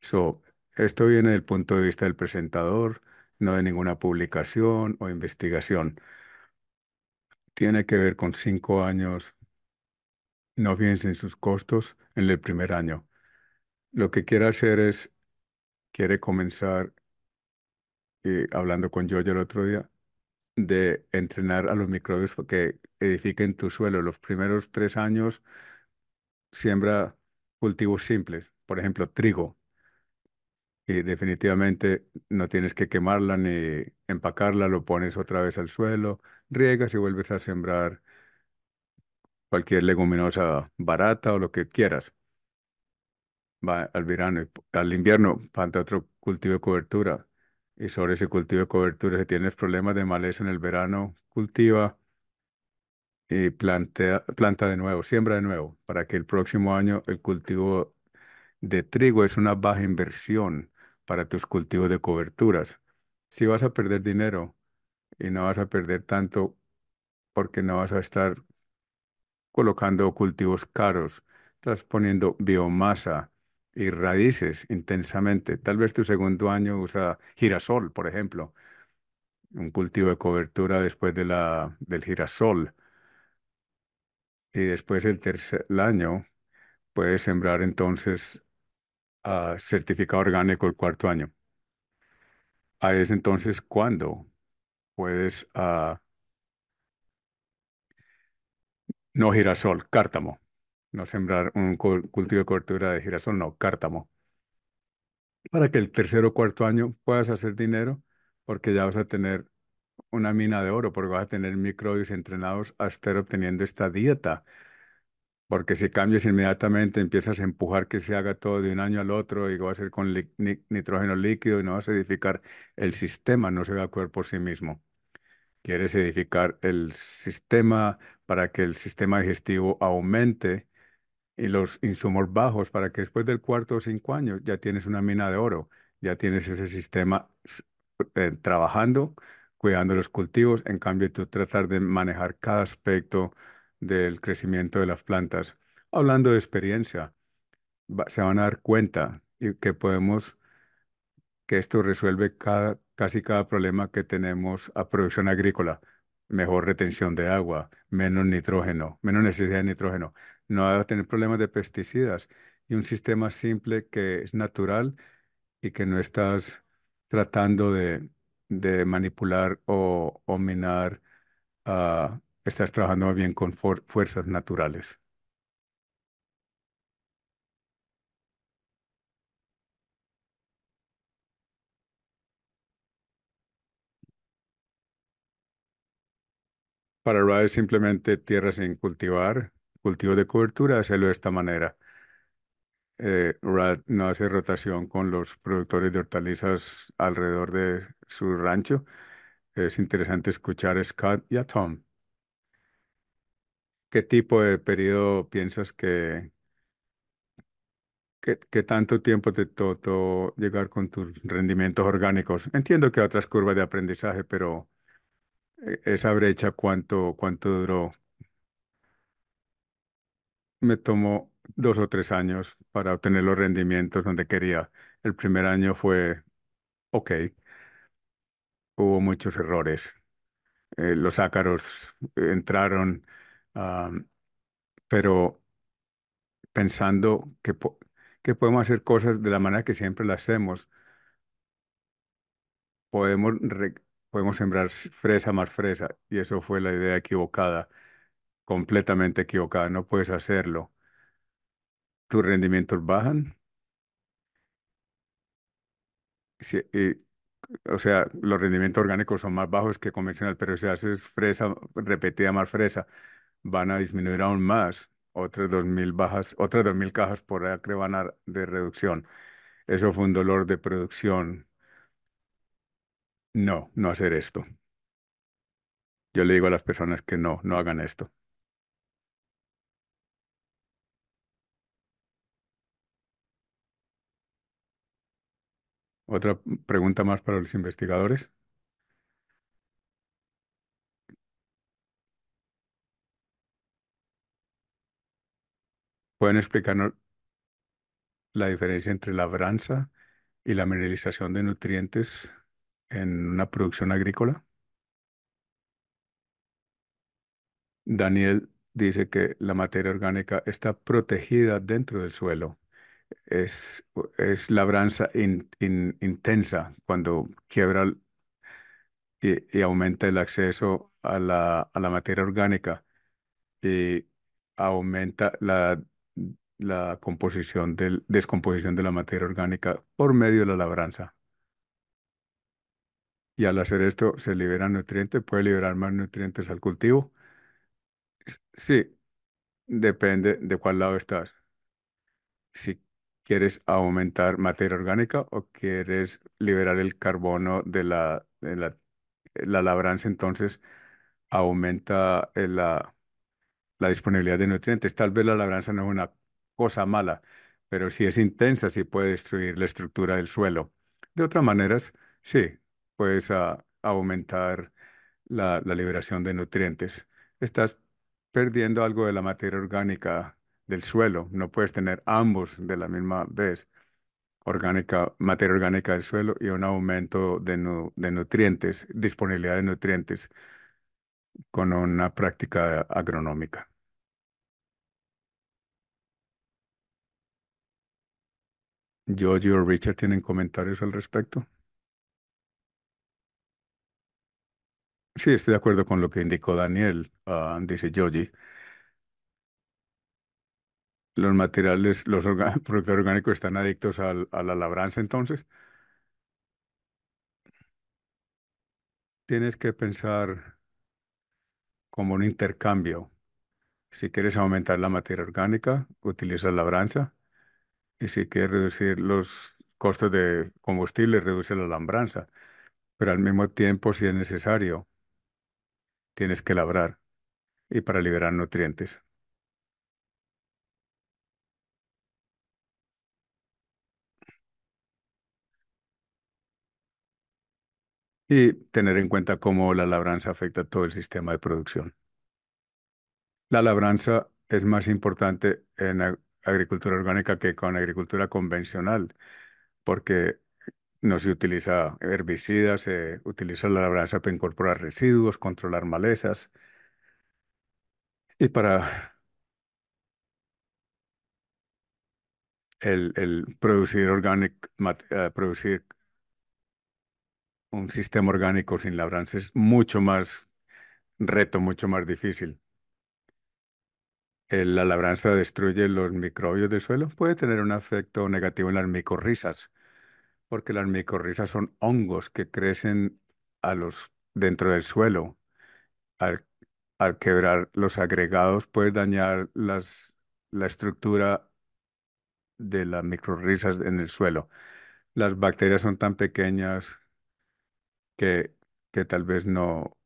So, esto viene del punto de vista del presentador, no de ninguna publicación o investigación. Tiene que ver con cinco años. No fíjense en sus costos en el primer año. Lo que quiere hacer es, quiere comenzar, eh, hablando con yo el otro día, de entrenar a los microbios que edifiquen tu suelo. Los primeros tres años siembra cultivos simples, por ejemplo, trigo. Y definitivamente no tienes que quemarla ni empacarla, lo pones otra vez al suelo, riegas y vuelves a sembrar cualquier leguminosa barata o lo que quieras. Va al verano, al invierno, planta otro cultivo de cobertura y sobre ese cultivo de cobertura. Si tienes problemas de maleza en el verano, cultiva y planta de nuevo, siembra de nuevo, para que el próximo año el cultivo de trigo es una baja inversión para tus cultivos de coberturas. Si vas a perder dinero y no vas a perder tanto porque no vas a estar colocando cultivos caros, estás poniendo biomasa y raíces intensamente. Tal vez tu segundo año usa girasol, por ejemplo, un cultivo de cobertura después de la, del girasol. Y después el tercer año puedes sembrar entonces a ah, certificado orgánico el cuarto año. Ahí es entonces cuando puedes, ah, no girasol, cártamo no sembrar un cultivo de cobertura de girasol, no, cártamo. Para que el tercer o cuarto año puedas hacer dinero porque ya vas a tener una mina de oro, porque vas a tener microbios entrenados a estar obteniendo esta dieta. Porque si cambias inmediatamente, empiezas a empujar que se haga todo de un año al otro y va a ser con nitrógeno líquido y no vas a edificar el sistema, no se va a cuidar por sí mismo. Quieres edificar el sistema para que el sistema digestivo aumente y los insumos bajos para que después del cuarto o cinco años ya tienes una mina de oro, ya tienes ese sistema eh, trabajando, cuidando los cultivos, en cambio tú tratar de manejar cada aspecto del crecimiento de las plantas. Hablando de experiencia, se van a dar cuenta que podemos, que esto resuelve casi cada problema que tenemos a producción agrícola. Mejor retención de agua, menos nitrógeno, menos necesidad de nitrógeno, no va a tener problemas de pesticidas y un sistema simple que es natural y que no estás tratando de, manipular o, minar, ah, estás trabajando bien con fuerzas naturales. Para es simplemente tierra sin cultivar, cultivo de cobertura, hacerlo de esta manera. Eh, no hace rotación con los productores de hortalizas alrededor de su rancho. Es interesante escuchar a Scott y a Tom. ¿Qué tipo de periodo piensas que... ¿Qué, tanto tiempo te tocó llegar con tus rendimientos orgánicos? Entiendo que otras curvas de aprendizaje, pero eh, esa brecha, ¿cuánto, cuánto duró? me tomó dos o tres años para obtener los rendimientos donde quería. El primer año fue ok, hubo muchos errores. Eh, los ácaros entraron, pero pensando que, que podemos hacer cosas de la manera que siempre las hacemos, podemos, podemos sembrar fresa más fresa, y eso fue la idea equivocada completamente equivocada, no puedes hacerlo. Tus rendimientos bajan. o sea, los rendimientos orgánicos son más bajos que convencional, pero si haces fresa, repetida más fresa, van a disminuir aún más. Otras 2.000 bajas, otras cajas por acre van a de reducción. Eso fue un dolor de producción. No, no hacer esto. Yo le digo a las personas que no, no hagan esto. Otra pregunta más para los investigadores. ¿Pueden explicarnos la diferencia entre labranza y la mineralización de nutrientes en una producción agrícola? Daniel dice que la materia orgánica está protegida dentro del suelo es, es labranza intensa cuando quiebra y, aumenta el acceso a la, materia orgánica y aumenta la, composición del, descomposición de la materia orgánica por medio de la labranza. Y al hacer esto se liberan nutrientes, puede liberar más nutrientes al cultivo. Sí, depende de cuál lado estás. Si ¿Quieres aumentar materia orgánica o quieres liberar el carbono de la, eh, labranza? Entonces aumenta eh, la, disponibilidad de nutrientes. Tal vez la labranza no es una cosa mala, pero si es intensa, sí puede destruir la estructura del suelo. De otras maneras, sí, puedes ah, aumentar la, la liberación de nutrientes. Estás perdiendo algo de la materia orgánica del suelo. No puedes tener ambos de la misma vez, orgánica, materia orgánica del suelo y un aumento de, nutrientes, disponibilidad de nutrientes con una práctica agronómica. George o Richard tienen comentarios al respecto. Sí, estoy de acuerdo con lo que indicó Daniel, ah, dice Yogi los materiales, los productos orgánicos están adictos a la labranza, entonces tienes que pensar como un intercambio. Si quieres aumentar la materia orgánica, la labranza. Y si quieres reducir los costos de combustible, reduce la labranza. Pero al mismo tiempo, si es necesario, tienes que labrar y para liberar nutrientes. y tener en cuenta cómo la labranza afecta a todo el sistema de producción. La labranza es más importante en agricultura orgánica que con agricultura convencional, porque no se utiliza herbicidas, se utiliza la labranza para incorporar residuos, controlar malezas y para el, producir, organic, eh, producir un sistema orgánico sin labranza es mucho más reto, mucho más difícil. Eh, ¿La labranza destruye los microbios del suelo? Puede tener un efecto negativo en las micorrizas, porque las micorrizas son hongos que crecen a los, dentro del suelo. Al, quebrar los agregados, puede dañar la estructura de las micorrizas en el suelo. Las bacterias son tan pequeñas que, tal vez no,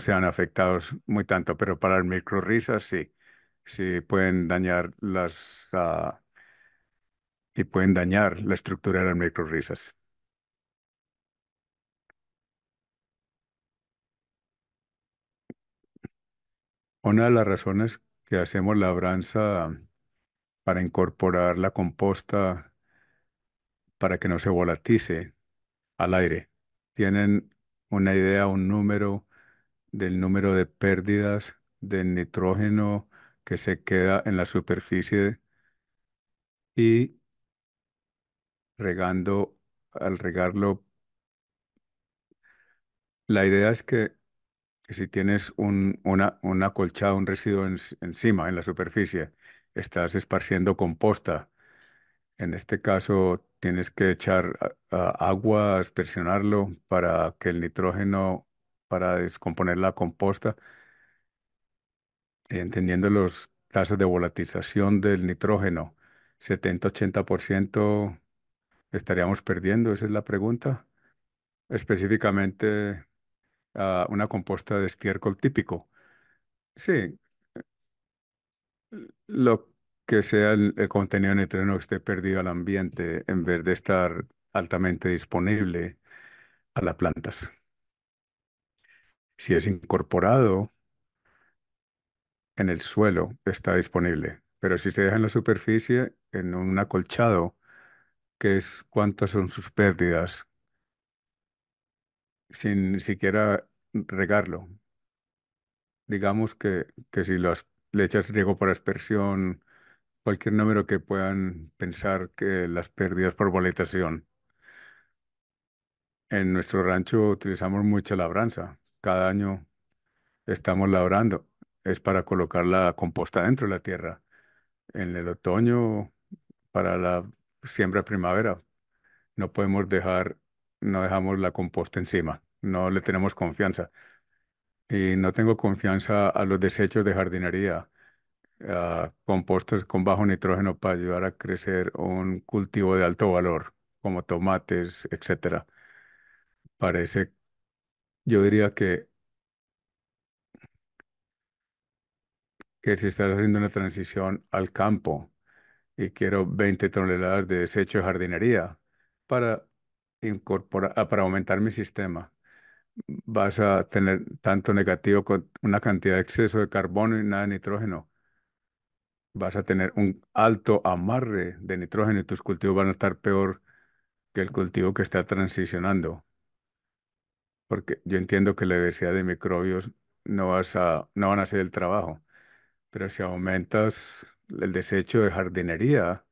sean afectados muy tanto, pero para el microrisas sí, sí pueden dañar las ah, y pueden dañar la estructura de las risas. Una de las razones que hacemos la labranza para incorporar la composta para que no se volatice al aire tienen una idea, un número del número de pérdidas de nitrógeno que se queda en la superficie y regando, al regarlo, la idea es que, si tienes un, una, una colchada, un residuo encima, en la superficie, estás esparciendo composta en este caso, tienes que echar agua, presionarlo para que el nitrógeno, para descomponer la composta, entendiendo los tasas de volatilización del nitrógeno, 70-80% estaríamos perdiendo, esa es la pregunta. Específicamente, a ah, una composta de estiércol típico. Sí, lo que sea el, contenido de nitrógeno que esté perdido al ambiente en vez de estar altamente disponible a las plantas. Si es incorporado en el suelo, está disponible, pero si se deja en la superficie, en un acolchado, que es cuántas son sus pérdidas, sin siquiera regarlo. Digamos que, que si las, le echas riego por aspersión cualquier número que puedan pensar que las pérdidas por boletación. En nuestro rancho utilizamos mucha labranza. Cada año estamos labrando. Es para colocar la composta dentro de la tierra. En el otoño, para la siembra primavera, no podemos dejar, no dejamos la composta encima. No le tenemos confianza. Y no tengo confianza a los desechos de jardinería compostos con bajo nitrógeno para ayudar a crecer un cultivo de alto valor, como tomates, etc. Parece, yo diría que, que si estás haciendo una transición al campo y quiero 20 toneladas de desecho de jardinería para incorporar, ah, para aumentar mi sistema. Vas a tener tanto negativo con una cantidad de exceso de carbono y nada de nitrógeno vas a tener un alto amarre de nitrógeno y tus cultivos van a estar peor que el cultivo que está transicionando. Porque yo entiendo que la diversidad de microbios no, vas a, no van a hacer el trabajo, pero si aumentas el desecho de jardinería,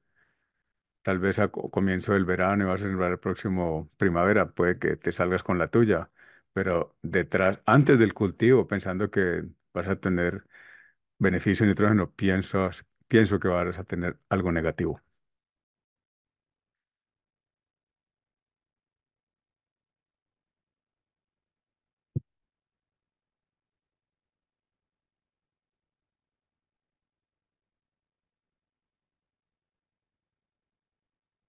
tal vez a comienzo del verano y vas a sembrar el próximo primavera, puede que te salgas con la tuya, pero detrás, antes del cultivo, pensando que vas a tener beneficio de nitrógeno, pienso pienso que vas a tener algo negativo.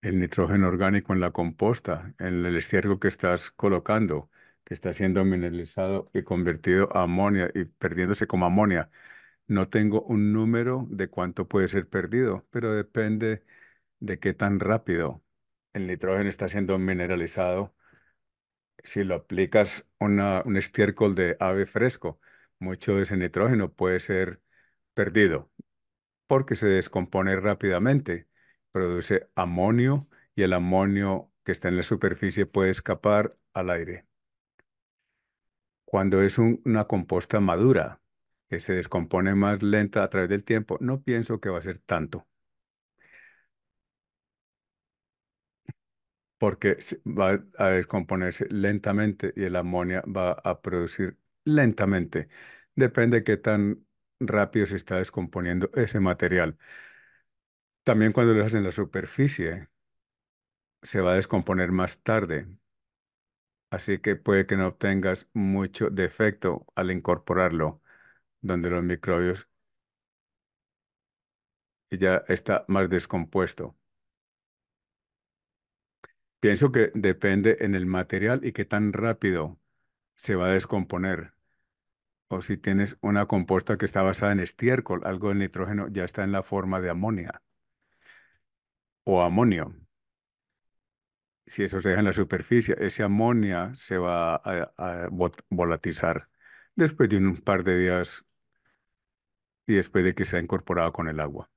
el nitrógeno orgánico en la composta, en el estiércol que estás colocando, que está siendo mineralizado y convertido a amonia y perdiéndose como amonia no tengo un número de cuánto puede ser perdido, pero depende de qué tan rápido el nitrógeno está siendo mineralizado. Si lo aplicas a un estiércol de ave fresco, mucho de ese nitrógeno puede ser perdido porque se descompone rápidamente, produce amonio y el amonio que está en la superficie puede escapar al aire. Cuando es una composta madura, que se descompone más lenta a través del tiempo, no pienso que va a ser tanto. Porque va a descomponerse lentamente y el amonio va a producir lentamente. Depende de qué tan rápido se está descomponiendo ese material. También cuando lo dejas en la superficie, se va a descomponer más tarde. Así que puede que no obtengas mucho defecto al incorporarlo donde los microbios ya está más descompuesto. Pienso que depende en el material y qué tan rápido se va a descomponer. O si tienes una composta que está basada en estiércol, algo de nitrógeno ya está en la forma de amonía o amonio. Si eso se deja en la superficie, ese amonia se va a, a volatizar después de un par de días y después de que se ha incorporado con el agua.